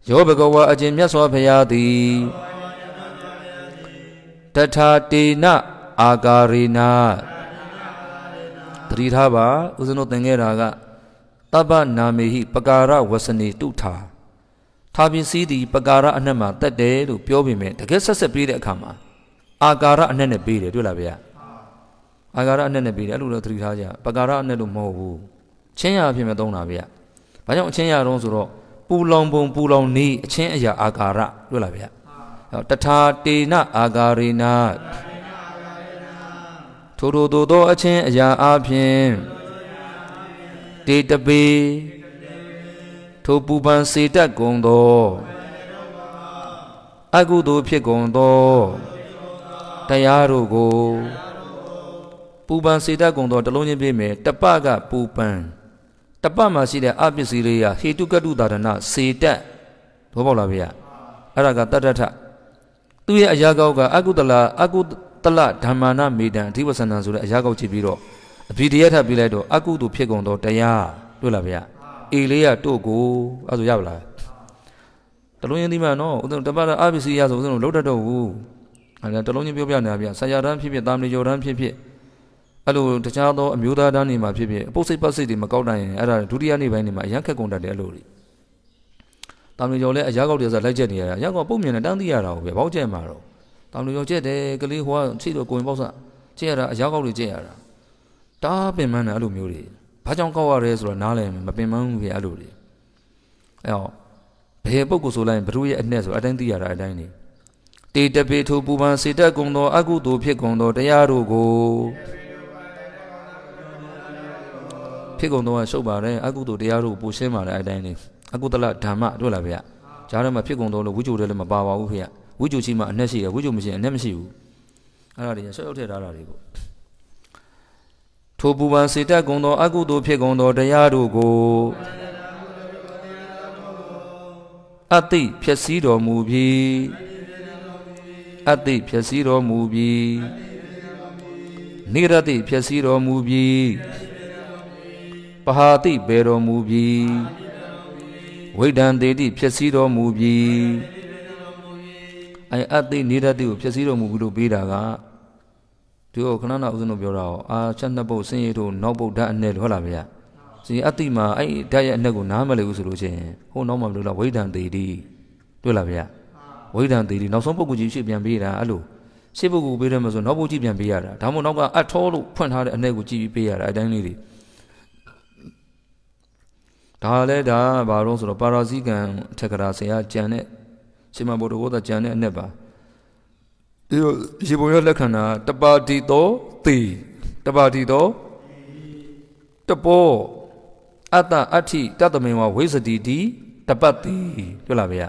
ယောဘကဝါအကျင့်မြတ်စွာဘုရားသည်တထာတေနအာဂါရေနာသတိထားပါဦးဇင်းတို့သင်ခဲ့တာကတပ္ပနာမေဟိပကာရဝစနေတုထာထာပင်စည်းသည်ပကာရအနှက်မှာတက်တယ်လို့ပြောပေမဲ့တကယ်ဆက်ဆက်ပြီးတဲ့အခါမှာအာကာရအနှက်နဲ့ပြီးတယ်တွေ့လားဗျာအာကာရအနှက်နဲ့ပြီးတယ်အဲ့လိုတော့သတိထားကြပကာရအနှက်လို့မဟုတ်ဘူးချင်းရအဖြစ်မဲ့သုံးတာဗျာဘာကြောင့်အချင်းရတော့ဆိုတော့ပူလောင်ပုံပူလောင်နေအချင်းအရာအာကာရတွေ့လားဗျာတထာတေနအာဂါရေနထိုထိုသို့သောအချင်းအရာအဖြင့်တေတပေထိုပူပန်စေတတ်ကုန်သောအကုသို့ဖြစ်ကုန်သော တရားတို့ကိုပူပန်စေတတ်ကုန်သောတလုံးချင်းပြည့်မယ်တပကပူပန်တပမှာရှိတဲ့အပစ္စည်းလေးရာဟေတုကတုသာဒနာစေတတ်ဘောပေါက်လားဗျာအဲ့ဒါကတတ္တထသူ့ရဲ့အရာကောက်ကအကုတလအကုတလဓမ္မာနမေတံအဓိပစန္ဒံဆိုတဲ့အရာကောက်ကြည့်ပြီးတော့အဘိဓိယထပ်ပြီးလိုက်တော့အကုသူဖြစ်ကုန်သောတရားတွေ့လားဗျာအေလေးရတို့ကိုအဲ့ဆိုရပါလားတလုံးချင်းဒီမှာနော်ဦးဇင်းတပတ်အဘိစီရဆိုဦးဇင်းတို့လောက်တတ်တော့ဘူးအဲ့ဒါတလုံးချင်းပြောပြနေတာဗျာဆရာတန်းဖြစ်ဖြစ်တာမဏေကျော်တန်းဖြစ်ဖြစ်အဲ့လိုတခြားသောအမျိုးသားတန်းတွေမှာဖြစ်ဖြစ်ပုတ်စိတ်ပတ်စိတ်တွေမကောက်နိုင်ရင်အဲ့ဒါဒုတိယနေ့ပိုင်းတွေမှာအရန်ခက်ကုန်တတ်တယ်အဲ့လိုတွေတောင်လူကျော်လည်းအရောက်ောက်တွေဆိုလိုက်ချက်နေရတာအရောက်ောက်ပုံမြင်တယ်တန်းသိရတာပဲဘောက်ချက်မှာတော့တောင်လူကျော်ချက်တယ်ကလေးဟိုကချိတော့ကိုရင်ပေါက်စချက်ရတာအရောက်ောက်တွေချက်ရတာတားပင်မန်းတယ်အဲ့လိုမျိုးတွေဘာကြောင့်ကောက်ရလဲဆိုတော့နားလည်းမပင်မန်းဘူးပဲအဲ့လိုတွေအဲ့တော့ဘယ်ပုဂ္ဂိုလ်ဆိုလိုက်ဘသူရဲ့အနှက်ဆိုအတိုင်းသိရတာအတိုင်းနေတေတပေထိုပူပန်စေတက်ကုန်သောအကုသိုလ်ဖြစ်ကုန်သောတရားတို့ကိုဖြစ်ကုန်သောကရှုပ်ပါတယ်အကုသိုလ်တရားတို့ကိုပိုရှင်းပါတယ်အတိုင်းနေအကုသလဓမ္မတို့လားဗျာကြားထဲမှာဖြစ်ကုန်တော့လို့ဝိကျုတွေလည်းမပါပါဘူးဖေကဝိကျုရှိမှအနှက်ရှိတယ်ဝိကျုမရှိရင်အနှက်မရှိဘူးအဲ့ဒါတွေဆော့ရောက်ထည့်ထားတာတွေပေါ့ထိုပူပန်စေတတ်ကုန်သောအကုသိုလ်ဖြစ်ကုန်သောတရားတို့ကိုအတိဖြစ်စည်းတော်မူပြီးအတိဖြစ်စည်းတော်မူပြီးနိရတိဖြစ်စည်းတော်မူပြီးပဟာတိပေတော်မူပြီးဝိဒံတေတိဖြစ်စည်းတော်မူပြီအဲအသိနေတတ်ကိုဖြစ်စည်းတော်မူပြီလို့ပြီးတာကဒီကိုခဏနာဦးဇင်းတို့ပြောတာဟောအာချက်နှစ်ပုတ်ဆင်းရဲတို့နောက်ပုတ်ဓာတ်အနဲ့လို့ဟုတ်လားဗျာဒီအသိမှာအဲ့ဓာတ်ရဲ့အနဲ့ကိုနားမလည်ဘူးဆိုလို့ချင်းဟိုနောက်မှမလို့လားဝိဒံတေတိတွေ့လားဗျာဝိဒံတေတိနောက်ဆုံးပုဂ္ဂိုလ်ကြီးရှေ့ပြန်ပေးတာအဲ့လိုရှေ့ပုဂ္ဂိုလ်ပေးတယ်မဆိုနောက်ပုဂ္ဂိုလ်ကြီးပြန်ပေးရတာဒါမှမဟုတ်နောက်ကအထောလို့ဖွင့်ထားတဲ့အနဲ့ကိုကြည့်ပြီးပေးရတာအတိုင်းလေးတွေဒါလည်းဒါဘာလို့ဆိုတော့ပါရာဇိကံအထက်ကရာဆရာကြံတဲ့ရှင်မဘုဒ္ဓဂောတာကြံတဲ့အနှစ်ပါဒီရေပုံရလက္ခဏာတပါတိသောတေတပါတိသောတပောအတ္တအဋ္ဌိတတမေဝဝိသတိတိတပတ်တိတွေ့လားဗျာ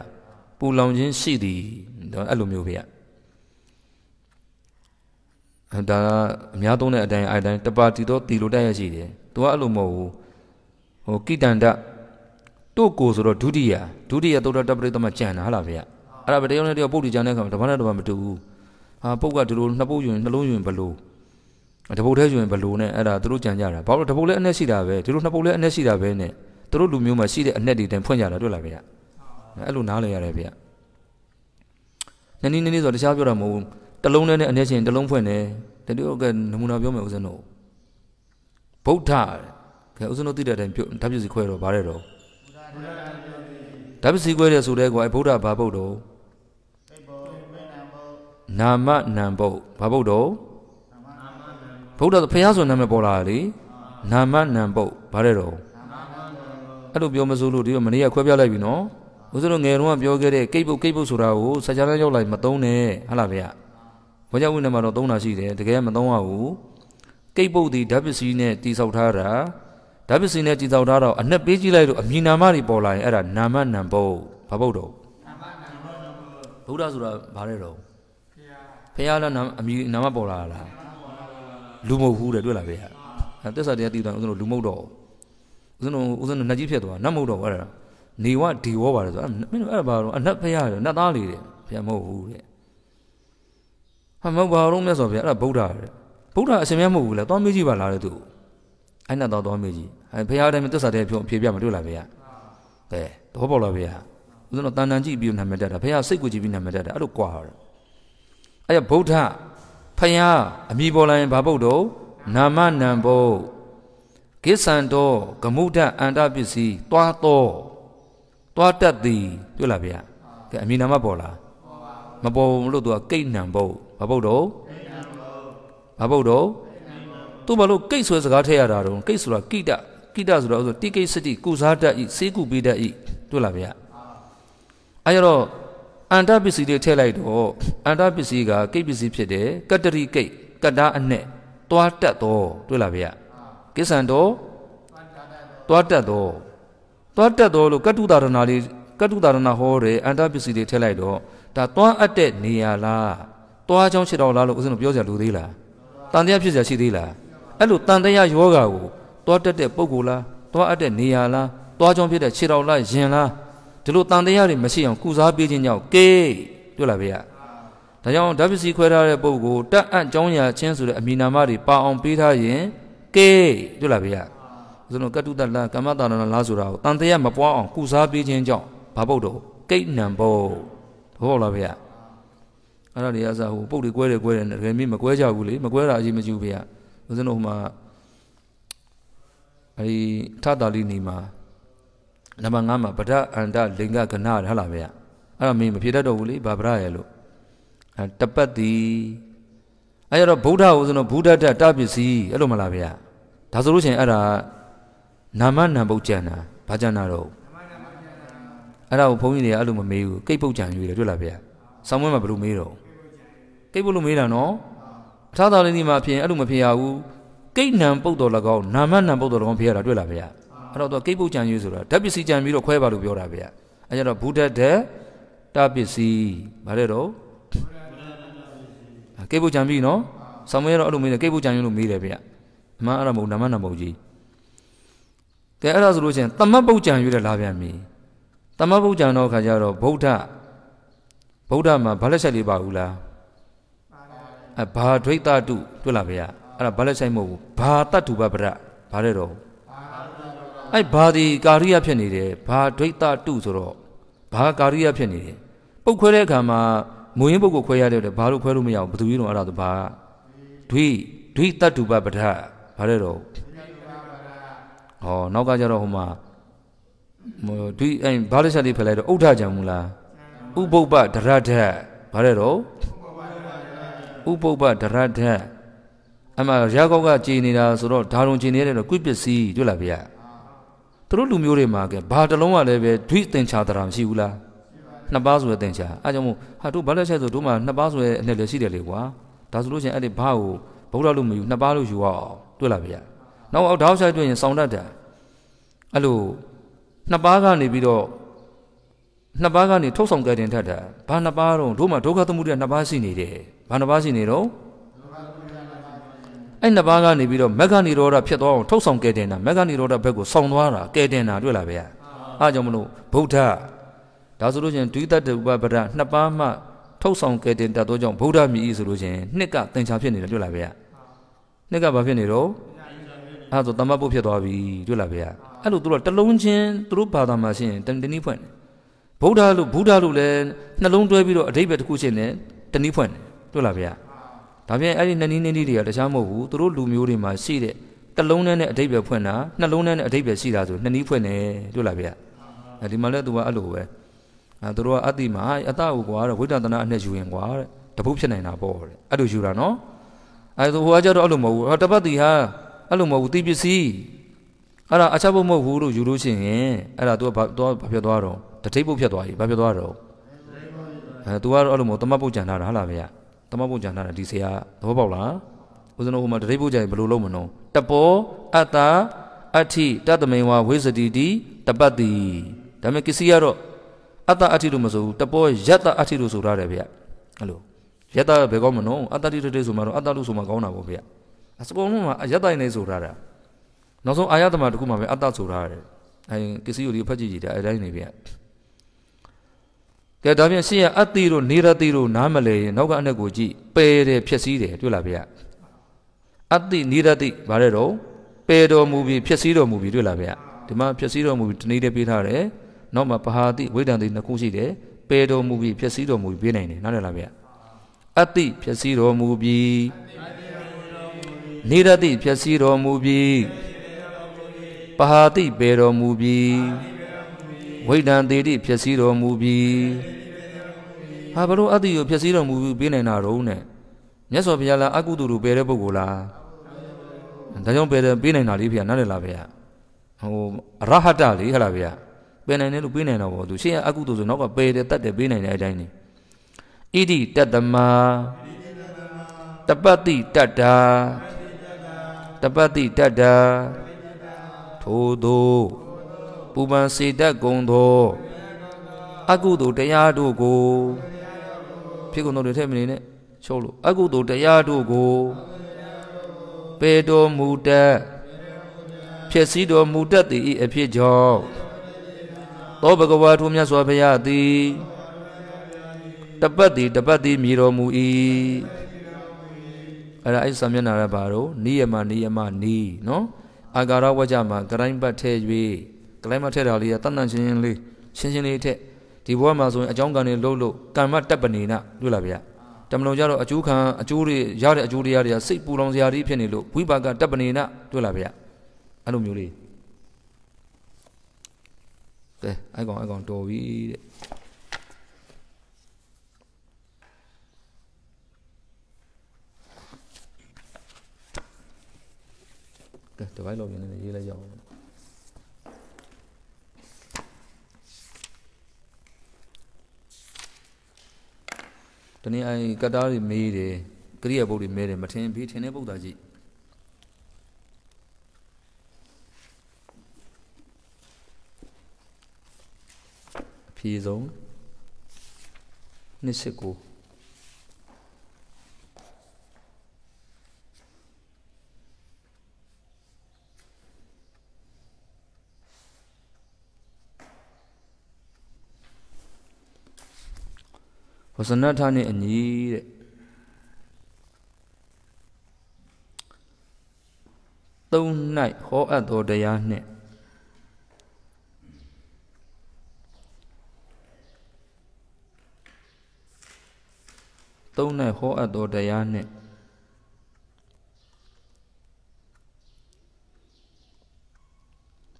ပူလောင်ခြင်းရှိသည်အဲ့လိုမျိုးဗျာဒါကအများသုံးတဲ့အတိုင်းအတိုင်းတပါတိသောတီလိုတိုက်ရရှိတယ်သူကအဲ့လိုမဟုတ်ဘူးဟိုကိတန္တတို့ကိုဆိုတော့ဒုတိယဒုတိယသုဒ္ဓတပရိသမကြံတာဟလားဗျအဲ့ဒါပဲတယောက်နဲ့တယောက်ပုတ်တီကြံတဲ့အခါမှာတစ်ပါးနဲ့တစ်ပါးမတူဘူးဟာပုတ်ကဒီလိုနှစ်ပုတ်ယူရင်နှလုံးယူရင်ဘလို့တပုတ်ထဲယူရင်ဘလို့နဲ့အဲ့ဒါသူတို့ကြံကြတာဘာလို့တပုတ်လည်းအနဲ့ရှိတာပဲဒီလိုနှစ်ပုတ်လည်းအနဲ့ရှိတာပဲနဲ့သူတို့လူမျိုးမှာရှိတဲ့အနဲ့တွေတိုင်ဖွင့်ကြတာတွေ့လားဗျအဲ့လိုနားလည်ရတယ်ဗျနင်းနင်းနင်းဆိုတခြားပြောတာမဟုတ်ဘူးတလုံးနဲ့အနဲ့ချင်းတလုံးဖွင့်တယ်တတိယကနမူနာပြောမယ်ဦးဇင်းတို့ဗုဒ္ဓခင်ဦးဇင်းတို့သိတဲ့အတိုင်းပြုဓာတ်ပစ္စည်းခွဲတော့ဗါတဲ့တော့ဓာတ်ပစ္စည်းခွဲတယ်ဆိုတဲ့ကွာဗုဒ္ဓဘာဘုတ်တော်နာမနံဘုတ်ဘာဘုတ်တော်ဗုဒ္ဓဖះဆိုနာမည်ပေါ်လာလေနာမနံဘုတ်ဗါတဲ့တော့အဲ့လိုပြောမစိုးလို့ဒီမနေ့ကခွဲပြလိုက်ပြီနော်ဦးဇင်းတို့ငယ်တုန်းကပြောခဲ့တဲ့ကိတ်ဘုတ်ကိတ်ဘုတ်ဆိုတာကိုဆရာချမ်းရောက်လိုက်မသုံးနဲ့ဟုတ်လားဗျာဘောကြောင့်ဝင်နေမှာတော့သုံးတာရှိတယ်တကယ်မသုံးရဘူးကိတ်ပုတ်ဒီဓာတ်ပစ္စည်းနဲ့တိဆောက်ထားတာဓာတ်ပစ္စည်းနဲ့တည်ဆောက်ထားတော့အနှက်ပေးကြည့်လိုက်လို့အမည်နာမတွေပေါ်လာရင်အဲ့ဒါနာမနံဘုတ်ဘာဘုတ်တော့ဗုဒ္ဓဆိုတာဘာလဲတော့ဖះလားနာအမည်နာမပေါ်လာလားလူမဟုတ်ဘူးတဲ့တွေ့လားဗျာအဲတစ္ဆာတရားတည်တယ်ဦးဇင်းတို့လူမဟုတ်တော့ဦးဇင်းတို့ဦးဇင်းတို့နှက်ကြီးဖြစ်သွားနတ်မဟုတ်တော့အဲ့ဒါနေဝဒီဝပါတယ်ဆိုမင်းတို့အဲ့ဒါဘာလို့အနှက်ဖះရတယ်နတ်သားလေးတဲ့ဖះမဟုတ်ဘူးတဲ့ဟာမဟုတ်ပါဘူးမြတ်စွာဘုရားအဲ့ဒါဗုဒ္ဓတဲ့ဗုဒ္ဓအရှင်မြတ်မဟုတ်ဘူးလားသွားမေးကြည့်ပါလားတဲ့သူအဲ့နတ်သားသွားမေးကြည့်ဘုရားတိုင်းသစ္စာတရားပြောအဖြေပြမတွေ့လားဗျာကဲတော့ပေါ့လားဗျာဦးဇင်းတို့တန်တန်ကြည့်ပြီးနာမည်တက်တာဘုရားစိတ်ကိုကြည့်ပြီးနာမည်တက်တာအဲ့လိုကွာတော့အဲ့ရဗုဒ္ဓဖယားအမိပေါ်လာရင်ဘာဘုတ်တော့နာမနံဘုတ်ကိစ္ဆန်တော်ဂမုဒ္ဒအန္တပစ္စည်းသွားတော်သွားတတ်သည် တွေ့လားဗျာကဲအမိနာမပေါ်လားမပေါ်ဘူးလို့သူကကိတ်နံဘုတ်ဘာဘုတ်တော့ဘာဘုတ်တော့သူဘာလို့ကိတ်ဆိုတဲ့စကားထည့်ရတာတော့ကိတ်ဆိုတာကိတ္တကိတဆိုတာဆိုတိကိစတိကုစားတတ်ဤစေကုပေးတတ်ဤတွေ့လားဗျာအဲရတော့အန္တပစ္စည်းတွေထည့်လိုက်တော့အန္တပစ္စည်းကကိပစ္စည်းဖြစ်တယ်ကတ္တရိကိကတ္တာအနဲ့တွားတက်တော့တွေ့လားဗျာကိစ္ဆန်တော့တွားတက်တော့တွားတက်တော့လို့ကတ္တုတာရဏလေးကတ္တုတာရဏဟောတယ်အန္တပစ္စည်းတွေထည့်လိုက်တော့ဒါတွားအပ်တဲ့နေရာလားတွားချောင်းချစ်တော်လားလို့ဦးဇင်းတို့ပြောကြလူသေးလားတန်တရားဖြစ်ကြရှိသေးလားအဲ့လိုတန်တရားယောဂါကိုသွားတက်တဲ့ပုံကိုလားသွားအပ်တဲ့နေရာလားသွားကြောင်းဖြစ်တဲ့ခြေတော်လားယင်လားဒီလိုတန်တရားတွေမရှိအောင်ကုစားပေးခြင်းကြောင့်ကေတွေ့လားဗျာဒါကြောင့်ဓာပစ္စည်းခွဲထားတဲ့ပုံကိုတတ်အံ့ကြောင်းရာချင်းဆိုတဲ့အမည်နာမတွေပါအောင်ပေးထားရင်ကေတွေ့လားဗျာဥစဉ်တို့ကတုတ္တလကမ္မတာနာလားဆိုတာကိုတန်တရားမပွားအောင်ကုစားပေးခြင်းကြောင့်ဘာပုတ်တော့ကိတ်နံပုတ်ဟုတ်လားဗျာအဲ့ဒါတွေအစားဟိုပုတ်တွေကွဲတယ်ကွဲတယ်တကယ်မင်းမကွဲကြဘူးလေမကွဲတာအကြီးမကြီးဘူးဗျာဥစဉ်တို့ဟိုမှာအဲဒီထတာလိနေမှာနံပါတ်5မှာဗဒအန္တလင်္ကကနာဟဟလားဗျာအဲ့တော့မင်းမဖြေတတ်တော့ဘူးလေဘာဗရရဲ့လို့အဲတပတ်တီအဲ့တော့ဗုဒ္ဓဟိုဆိုတော့ဗုဒ္ဓတတပစ္စည်းအဲ့လိုမလားဗျာဒါဆိုလို့ရှိရင်အဲ့ဒါနာမနာပုတ်ကြံတာဘာကြံတာတော့အဲ့ဒါကိုဘုန်းကြီးတွေကအဲ့လိုမမေးဘူးကိတ်ပုတ်ကြံယူတယ်တွေ့လားဗျာဆောင်းမွဲမှာဘယ်လိုမေးတော့ကိတ်ပုတ်လို့မေးတာနော်အထာတော်လေးဒီမှာဖြစ်ရင်အဲ့လိုမဖြစ်ရဘူးကိတ်နံပုတ်တော်၎င်းနာမနံပုတ်တော်၎င်းဖျက်တာတွေ့လားဗျာအဲ့တော့သူကိတ်ပုတ်ကြံရွေးဆိုတာဓာတ်ပစ္စည်းကြံပြီးတော့ခွဲပါလို့ပြောတာဗျာအဲ့ကြတော့ဘုဒ္ဓတဲ့တာပစ္စည်းဗါတဲ့တော့ကိတ်ပုတ်ကြံပြီးနော်ဆောင်းမရတော့အဲ့လိုမေးတယ်ကိတ်ပုတ်ကြံရွေးလို့မေးတယ်ဗျာအမှန်အဲ့ဒါမဟုတ်နာမနံပုတ်ကြီးကဲအဲ့ဒါဆိုလို့ချင်းသမတ်ပုတ်ကြံရွေးတယ်လားဗျာမီးသမတ်ပုတ်ကြံတော့ခါကျတော့ဗုဒ္ဓဗုဒ္ဓမှာဘာလက်ချက်လေးပါဘူးလားအဘာဒွိတတုတွေ့လားဗျာအဲ့ဒါဘာလဲဆိုင်မဟုတ်ဘူးဘာတတ္ထုပပဒဘာလဲတော့အဲ့ဘာဒီကာရိယဖြစ်နေတယ်ဘာဒွိတတုဆိုတော့ဘာကာရိယဖြစ်နေတယ်ပုတ်ခွဲတဲ့အခါမှာမူရင်းပုတ်ကိုခွဲရတဲ့အတွက်ဘာလို့ခွဲလို့မရဘူးဘယ်သူကြီးတော့အဲ့ဒါသဘာဒွိဒွိတတ္တုပပဒဘာလဲတော့ဟောနောက်ကကြတော့ဟိုမှာဒီအဲဘာလို့ဆက်လေးဖယ်လိုက်တော့ဥဒ္ဓကြံမူလားဥပုပ္ပဒရဒ္ဒဘာလဲတော့ဥပုပ္ပဒရဒ္ဒအမှရာကောက်ကကြည်နေတာဆိုတော့ဓာရုံကြည်နေတယ်တော့ကွိပစ္စည်းတွေ့လားဗျာသူတို့လူမျိုးတွေမှာကဘာတလုံးကလည်းပဲဓွိသင်္ချာတရာမရှိဘူးလားနှစ်ပါးဆိုတဲ့သင်္ချာအဲကြောင့်မို့ဟာတို့ဘာလက်ချက်ဆိုတို့မှာနှစ်ပါးဆိုတဲ့အနဲ့လည်းရှိတယ်လေကွာဒါဆိုလို့ချင်းအဲ့ဒီဘာကိုဗုဒ္ဓလို့မယူနှစ်ပါးလို့ယူအောင်တွေ့လားဗျာနောက်အောက်ဓာတ်ဆိုင်တွေ့ရင်စောင့်တတ်တယ်အဲ့လိုနှစ်ပါးကနေပြီးတော့နှစ်ပါးကနေထုတ်ဆောင်ကြတင်ထက်တာဘာနှစ်ပါးတော့တို့မှာဒုက္ခသမှုတွေနှစ်ပါးရှိနေတယ်ဘာနှစ်ပါးရှိနေတော့အဲ့နှစ်ပါးကနေပြီးတော့မက္ခဏီရောဓဖြစ်သွားအောင်ထုတ်ဆောင်ကဲတင်တာမက္ခဏီရောဓဘက်ကိုဆောင်သွားတာကဲတင်တာတွေ့လားဗျာအားကြောင့်မလို့ဗုဒ္ဓဒါဆိုလို့ချင်းဒွိတတ္တဥပပဒနှစ်ပါးမှထုတ်ဆောင်ကဲတင်တတ်သောကြောင့်ဗုဒ္ဓမြည်ဆိုလို့ချင်းနှစ်ကသင်္ချာဖြစ်နေတယ်တွေ့လားဗျာနှစ်ကဘာဖြစ်နေတော့အဲ့ဆိုတမတ်ဖို့ဖြစ်သွားပြီတွေ့လားဗျာအဲ့လိုသူတို့တလုံးချင်းသူတို့ဘာသာမှာရှင်တဏှိဖွင့်တယ်ဗုဒ္ဓလို့ဗုဒ္ဓလို့လည်းနှလုံးတွဲပြီးတော့အဓိပ္ပာယ်တစ်ခုရှင်းတယ်တဏှိဖွင့်တယ်တွေ့လားဗျာဒါပြန်အဲ့ဒီနှစ်နီးနှစ်နီးတွေကတခြားမဟုတ်ဘူးသူတို့လူမျိုးတွေမှာရှိတဲ့တလုံးနဲ့နဲ့အဓိပ္ပာယ်ဖွင့်တာနှလုံးနဲ့နဲ့အဓိပ္ပာယ်ရှိတာဆိုနှစ်နီးဖွင့်တယ်တွေ့လားဗျာဒီမှာလည်းသူကအဲ့လိုပဲအဲသူတို့ကအတိမှာအတဟူကွာတော့ဝိတ္တသနာအနဲ့ယူရင်ကွာတဲ့တပုတ်ဖြစ်နိုင်တာပေါ့တဲ့အဲ့လိုယူတာနော်အဲဆိုဟိုကကြတော့အဲ့လိုမဟုတ်ဘူးဟောတပတ်တီဟာအဲ့လိုမဟုတ်ဘူးတိပစ္စည်းအဲ့ဒါအချက်ဘုတ်မဟုတ်ဘူးလို့ယူလို့ရှိရင်အဲ့ဒါ तू ကဘာ तू ဘာဖြစ်သွားတော့တထိတ်ဘုတ်ဖြစ်သွားပြီဘာဖြစ်သွားတော့အဲ तू ကတော့အဲ့လိုမဟုတ်တမတ်ဘုတ်ကြံထားတာဟုတ်လားဗျာသမဘုံကြံထားတာဒီဆရာသဘောပေါက်လားဦးဇနောဟိုမှာတရိပ်ဖို့ကြရင်ဘယ်လိုလုပ်မလို့တပောအတ္တအဋ္ဌိတတမိန်ဝဝိသတိတိတပတ်တိဒါမဲ့ကစီကတော့အတ္တအဋ္ဌိလို့မဆိုဘူးတပောယတ္တအဋ္ဌိလို့ဆိုထားတယ်ဗျအဲ့လိုယတ္တဘယ်ကောင်းမနော်အတ္တတိတိဆိုမှတော့အတ္တလို့ဆိုမှကောင်းတာပေါ့ဗျအစပေါ်မှာယတ္တနေဆိုထားတာနောက်ဆုံးအာယတမတခုမှပဲအတ္တဆိုထားတယ်အဲကစီကိုဒီဖတ်ကြည့်ကြည့်တာအဲတိုင်းနေဗျကဲဒါပြန်ရှေ့ကအတိတို့နေရတိတို့နားမလဲရင်နောက်ကအနက်ကိုကြည့်ပယ်တယ်ဖြစ်စည်းတယ်တွေ့လားဗျာအတိနေရတိဗါတဲ့တော့ပယ်တော်မူပြီးဖြစ်စည်းတော်မူပြီးတွေ့လားဗျာဒီမှာဖြစ်စည်းတော်မူပြီးတနည်းတည်းပေးထားတယ်နောက်မှာပဟာတိဝိဒ္ဒံတိနှစ်ခုရှိတယ်ပယ်တော်မူပြီးဖြစ်စည်းတော်မူပြီးပေးနိုင်တယ်နားလည်လားဗျာအတိဖြစ်စည်းတော်မူပြီးနေရတိဖြစ်စည်းတော်မူပြီးပဟာတိပယ်တော်မူပြီးဝိဒံတေတိဖြစ်စီတော်မူပြီဟာဘလို့အတ္တိကိုဖြစ်စီတော်မူပြီးပေးနိုင်တာတော့နဲ့မြတ်စွာဘုရားလားအကုသိုလ်ကိုပယ်တဲ့ပုဂ္ဂိုလ်လားဒါကြောင့်ပယ်တယ်ပေးနိုင်တာလေးဖေရနားလည်လားဖေရဟိုရဟတလေးဟလားဖေရပယ်နိုင်တယ်လို့ပေးနိုင်တော့ဘောသူရှေ့ကအကုသိုလ်ဆိုနောက်ကပယ်တယ်တတ်တယ်ပေးနိုင်တယ်အတိုင်းနေဣတိတတ္တမတပတ္တိတတ္တာတပတ္တိတတ္တာထို့သောပူပန်စေတတ်ကုန်သောအကုသိုလ်တရားတို့ကိုဖြစ်ကုန်သောတွေထက်မနေနဲ့ချုပ်လို့အကုသိုလ်တရားတို့ကိုပေတော်မူတတ်ဖြစ်စည်းတော်မူတတ်သည့်အဖြစ်ကြောင့်သောဘဂဝါထူမြတ်စွာဘုရားသည်တပတ်သည်တပတ်သည်မြည်တော်မူ၏အဲ့ဒါအဲ့ဆာမျက်နာရပါတော့နိယမနိယမနီနော်အာဂါရဝကြမှာဂရိုင်းပတ်ထဲ၍လိုက်မထက်တာလေးကတန်တန်ရှင်းရှင်းလေးရှင်းရှင်းလေးထက်ဒီဘဝမှာဆိုရင်အကြောင်းကံတွေလှုပ်လို့ကံမတပ်ပနေနတွေ့လားဗျာတမလုံးကြတော့အကျိုးခံအကျိုးတွေရတဲ့အကျိုးတရားတွေကစိတ်ပူလောင်စရာတွေဖြစ်နေလို့ဝိပါကတပ်ပနေနတွေ့လားဗျာအဲ့လိုမျိုးလေးကဲအဲ့ကောင်အဲ့ကောင်တော်ပြီတဲ့ကဲတပိုင်းလောက်နေနေရေးလိုက်ရအောင်တနည်းအိုင်ကတားတွေမေးတယ်ကရိယာပုတ်တွေမေးတယ်မထင်ဘေးထင်တဲ့ပုတ်သားကြည့်ဖြေဆုံး29ဝဇနထနဲ့အညီတဲ့သုံး၌ဟောအပ်သောတရားနှင့်သုံး၌ဟောအပ်သောတရားနှင့်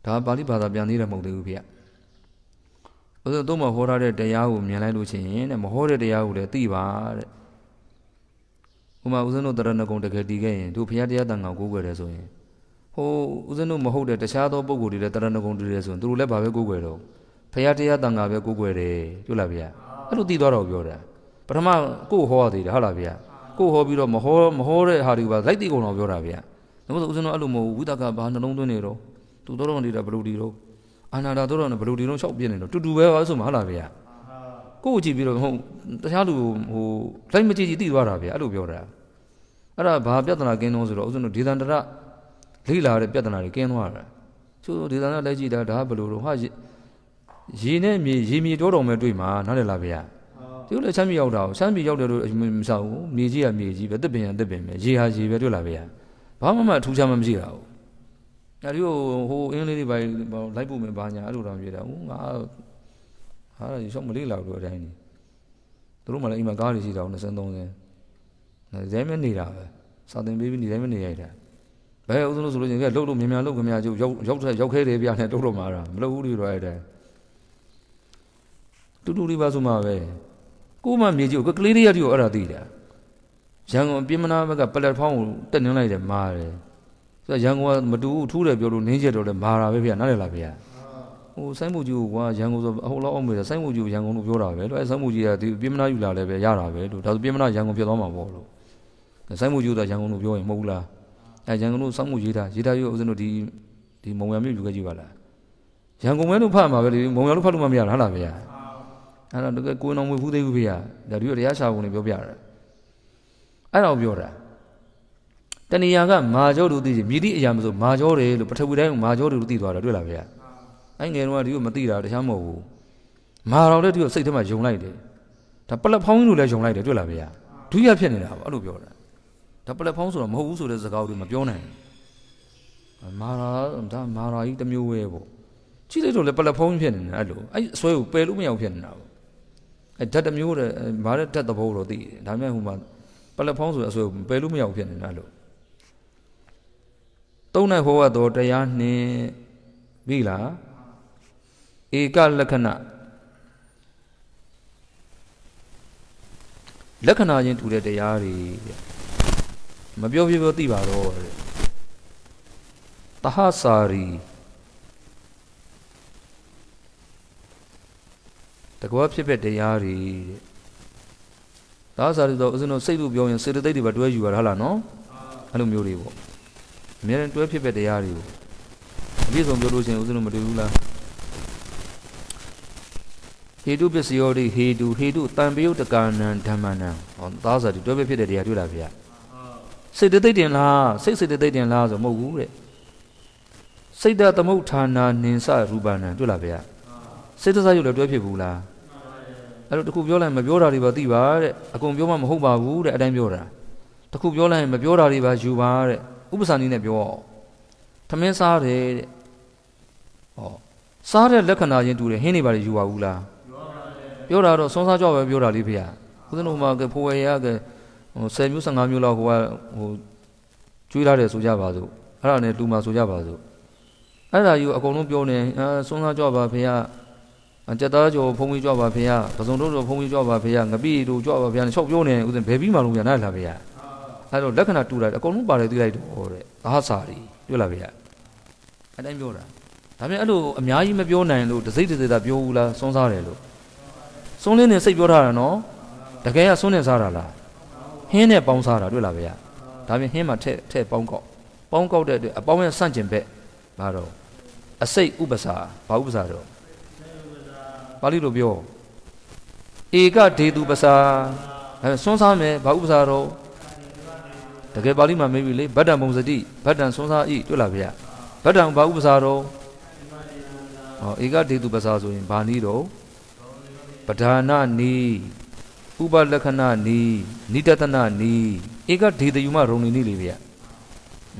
ဒါပါဠိဘာသာပြန်သေးတယ်မဟုတ်သေးဘူးဗျာ။ဦးဇင်းတို့မဟောထားတဲ့တရားကိုမြင်လိုက်လို့ရှိရင်တဲ့မဟောတဲ့တရားကိုလည်းသိပါတဲ့ဥမာဦးဇင်းတို့တရဏဂုံတကယ်တည်ခဲ့ရင်သူဘုရားတရားတန်ခါကိုးကွယ်တယ်ဆိုရင်ဟိုဦးဇင်းတို့မဟုတ်တဲ့တခြားသောပုဂ္ဂိုလ်တွေလည်းတရဏဂုံတည်တယ်ဆိုရင်သူတို့လည်းဘာပဲကိုးကွယ်တော့ဘုရားတရားတန်ခါပဲကိုးကွယ်တယ်တွေ့လားဗျာအဲ့လိုသိသွားတော့ပြောတာပထမကို့ဟောရသေးတယ်ဟုတ်လားဗျာကို့ဟောပြီးတော့မဟောမဟောတဲ့ဟာတွေကလိုက်သိကုန်တော့ပြောတာဗျာဒါမှမဟုတ်ဦးဇင်းတို့အဲ့လိုမဟုတ်ဘူးဝိတကဘာနှလုံးသွင်းနေတော့သူတို့တော့နေတာဘယ်လိုဒီတော့အာနာတာတို့တော့ဘလို့ဒီလုံးလျှောက်ပြနေတော့တူတူပဲပါဆိုမှဟုတ်လားဗျာကို့ကိုကြည့်ပြီးတော့ဟုတ်တခြားလူဟိုလိုက်မကြည့်ကြည့်သိသွားတာဗျာအဲ့လိုပြောတာအဲ့ဒါဘာပြဿနာကင်းတော့ဆိုတော့ဥစဉ်တို့ဒေသန္တရလိလာတဲ့ပြဿနာတွေကင်းသွားတာဆိုတော့ဒေသန္တရလိုက်ကြည့်တာဒါဘလို့တော့ဟာရေနဲ့မြေရေမြေတော်တော်မဲ့တွေ့မှာနားလည်လားဗျာဒီလိုချမ်းမြေရောက်တာကိုချမ်းမြေရောက်တယ်လို့မဆောက်ဘူးမြေကြီးကမြေကြီးပဲတစ်ပင်ကတစ်ပင်ပဲရေဟာရေပဲတွေ့လားဗျာဘာမှမအထူးခြားမှမရှိတာဘူးဒါလေးကိုဟိုအင်းလေးတွေဘာလိုက်ဖို့မဘာညာအဲ့လိုတော့ပြေတာဟိုငါဟာရေရှောက်မလေးလောက်တော့အတိုင်းနေသူတို့မှလည်းအိမ်မှာကားတွေရှိတာကို20 30ဇဲမဲနေတာပဲစာသင်ပေးပြီးနေတိုင်းမနေရတာဘယ်ဥစဉ်လို့ဆိုလို့ချင်းကလှုပ်လို့မြန်မြန်လှုပ်ခင်ဗျာကျုပ်ရောက်ရောက်ထက်ရောက်ခဲတယ်ဗျာနဲ့တုတ်တော့မှာတာမလှုပ်ဘူးလို့တော့အဲ့တိုင်းတူတူလေးပါဆိုမှပဲကို့မှမြေကြီးကိုကလေးလေးရတီကိုအဲ့ဒါသိတာရန်ကုန်ပြင်မနာဘက်ကပလက်ဖောင်းကိုတက်နှင်းလိုက်တယ်မားတယ်ဆိုတော့ရန်ကုန်ကမတူဘူးထူးတယ်ပြောလို့နင်းချက်တော့လဲမာတာပဲဗျာနားလည်လားဗျာဟိုစိုင်းမူကြီးကရန်ကုန်ဆိုဟိုလောက်အောင်မေးတာစိုင်းမူကြီးကိုရန်ကုန်လို့ပြောတာပဲလို့အဲစိုင်းမူကြီးကဒီပြင်မနာယူလာလဲပဲရတာပဲလို့ဒါဆိုပြင်မနာရန်ကုန်ဖြစ်သွားမှာပေါ့လို့စိုင်းမူကြီးကရန်ကုန်လို့ပြောရင်မဟုတ်ဘူးလားအဲရန်ကုန်လို့စိုင်းမူကြီးတာရေးတာယူဦးဇင်းတို့ဒီဒီမုံရမြို့ယူခဲ့ကြည့်ပါလားရန်ကုန်မဲလို့ဖတ်မှာပဲလေမုံရလို့ဖတ်လို့မရဘူးဟုတ်လားဗျာအဲ့တော့တကယ်ကိုယ်တော်မွေးဖူးသေးဘူးဗျာဒါဒီတရားရှာပုံတွေပြောပြတာအဲ့ဒါကိုပြောတာတဏှာကမာကျောလို့သိချင်မြည်သည့်အရာမဆိုမာကျောတယ်လို့ပထဝီတိုင်းမှာမာကျောတယ်လို့သိသွားတာတွေ့လားဗျာအဲ့ငယ်တော့ဒီကိုမသိတာတရားမဟုတ်ဘူးမာတော်လည်းဒီကိုစိတ်ထဲမှာယုံလိုက်တယ်ဒါပလက်ဖောင်းကြီးလို့လည်းယုံလိုက်တယ်တွေ့လားဗျာဒုရဖြစ်နေတာပေါ့အဲ့လိုပြောတာဒါပလက်ဖောင်းဆိုတော့မဟုတ်ဘူးဆိုတဲ့စကားကိုမပြောနိုင်ဘူးမာရာဒါမာရာကြီးတမျိုးပဲပေါ့ကြည့်လိုက်တော့လည်းပလက်ဖောင်းဖြစ်နေတာအဲ့လိုအဲ့အစွဲကိုပယ်လို့မရဘူးဖြစ်နေတာပေါ့အဲ့ဓာတ်တမျိုးတဲ့မာတဲ့ဓာတ်သဘောတော့သိတယ်ဒါမှမဟုတ်ဟိုမှာပလက်ဖောင်းဆိုတဲ့အစွဲကိုပယ်လို့မရဘူးဖြစ်နေတာအဲ့လိုသုံးနဲ့ဟောရသောတရားနှင့်ပြီလားဧကလက္ခဏာလက္ခဏာချင်းတူတဲ့တရားတွေမပြောပြပြောသိပါတော့တဲ့တဟစာရီတကွာဖြစ်ဖြစ်တရားတွေတဲ့ဒါစာရီတော့ဦးဇင်းတို့စိတ်လို့ပြောရင်စေတသိက်တွေပဲတွဲယူရတာဟလားနော်အဲ့လိုမျိုးတွေပေါ့များတွဲဖြစ်တဲ့တရားတွေကိုအပြည့်စုံပြောလို့ရှိရင်ဦးဇင်းတို့မတွေ့ဘူးလားဟေတုပစ္စယောတိဟေတုဟေတုတံပယုတ်တကာဏံဓမ္မနံဟောသားစာဒီတွဲပဲဖြစ်တဲ့တရားတွေ့လားခင်ဗျာစိတ်တသိတင်လားစိတ်စိတ်တသိတင်လားဆိုမဟုတ်ဘူးတဲ့စိတ်တသမုဋ္ဌာနာနိစ္စရူပနံတွေ့လားခင်ဗျာစိတ်တစားရုပ်လည်းတွဲဖြစ်ဘူးလားအဲ့တော့တခုပြောလိုက်မပြောတာတွေပါသိပါတဲ့အကုန်ပြောမှမဟုတ်ပါဘူးတဲ့အတိုင်းပြောတာတခုပြောလိုက်မပြောတာတွေပါယူပါတဲ့ဥပစာနည်းနဲ့ပြောထမင်းစားတယ်တဲ့ဟောစားတဲ့လက္ခဏာချင်းတူတယ်ဟင်းတွေပါလေယူပါဘူးလားပြောတာတော့ဆုံးစားကြပဲပြောတာလေးဖေဟာဥစဉ်တို့မှာကဖိုးဝယ်ရကဟို10မျိုး15မျိုးလောက်ဟိုကဟိုကျွေးလာတယ်ဆိုကြပါစို့အဲ့ဒါနဲ့လူမှာဆိုကြပါစို့အဲ့ဒါယူအကုန်လုံးပြောနေအာဆုံးစားကြပါဖေဟာကြက်သားကြော်ဖုံးကြီးကြွပါဖေဟာပစုံတို့တို့ဖုံးကြီးကြွပါဖေဟာငပိတို့ကြွပါဖေဟာလျှောက်ပြောနေဥစဉ်ဘယ်ပြီးမှလုံးပြန်နိုင်လားဖေဟာအဲ့တော့လက္ခဏာတူတာအကုန်လုံးပါတယ်သိလိုက်တော့တဲ့သဟစာရီတွေ့လားဗျာအဲ့တိုင်းပြောတာဒါပေမဲ့အဲ့လိုအများကြီးမပြောနိုင်လို့တစိမ့်တစိမ့်သာပြောဘူးလားစွန်းစားတယ်လို့စွန်းလင်းနေစိတ်ပြောထားတာနော်တကယ်ကစွန်းနေစားတာလားဟင်းနဲ့ပေါင်းစားတာတွေ့လားဗျာဒါပြင်ဟင်းမှာထည့်ထည့်ပေါင်းကောက်ပေါင်းကောက်တဲ့အတွက်အပေါင်းရဲ့ဆန့်ကျင်ဘက်ဘာတော့အစိတ်ဥပစာဘာဥပစာတော့ပါဠိလိုပြောဧကဒေတုပစာအဲစွန်းစားမယ်ဘာဥပစာတော့တကယ်ပါဠိမှာမေးပြီလေဗတ္တံပုံစတိဗတ္တံဆွမ်းစားဤတွေ့လားဗျာဗတ္တံဘာဥပစာတော့ဟောဧကဒေတုပစာဆိုရင်ဘာနည်းတော့ပဓာနာနီဥပလက္ခဏာနီနိတတနာနီဧကဒေတယူမရုံနေနေလေဗျာ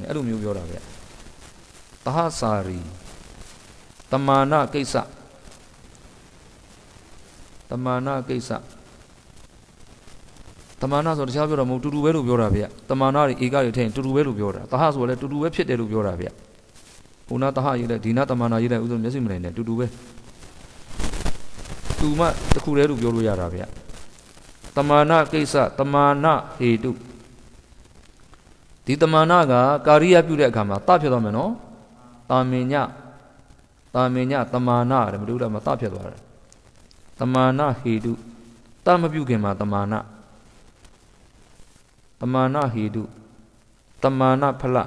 အဲ့လိုမျိုးပြောတာဗျာသဟစာရီတမာနာကိစ္စတမာနာကိစ္စတမာနာဆိုတခြားပြောတာမဟုတ်တူတူပဲလို့ပြောတာဗျတမာနာတွေဧကတွေထည့်ရင်တူတူပဲလို့ပြောတာတဟဆိုလည်းတူတူပဲဖြစ်တယ်လို့ပြောတာဗျဟိုနာတဟရေးလိုက်ဒီနာတမာနာရေးလိုက်ဥဆုံးမျက်စိမလည်နဲ့တူတူပဲသူမှတခုတည်းလို့ပြောလို့ရတာဗျတမာနာကိစ္စတမာနာဟေတုဒီတမာနာကကာရိယပြုတဲ့အခါမှာတဖြစ်သွားမယ်နော်တာမင်ညတာမင်ညတမာနာတယ်မတူတာမတဖြစ်သွားတယ်တမာနာဟေတုတမပြုခင်မှာတမာနာပမာဏဟေတုတမာဏဖလ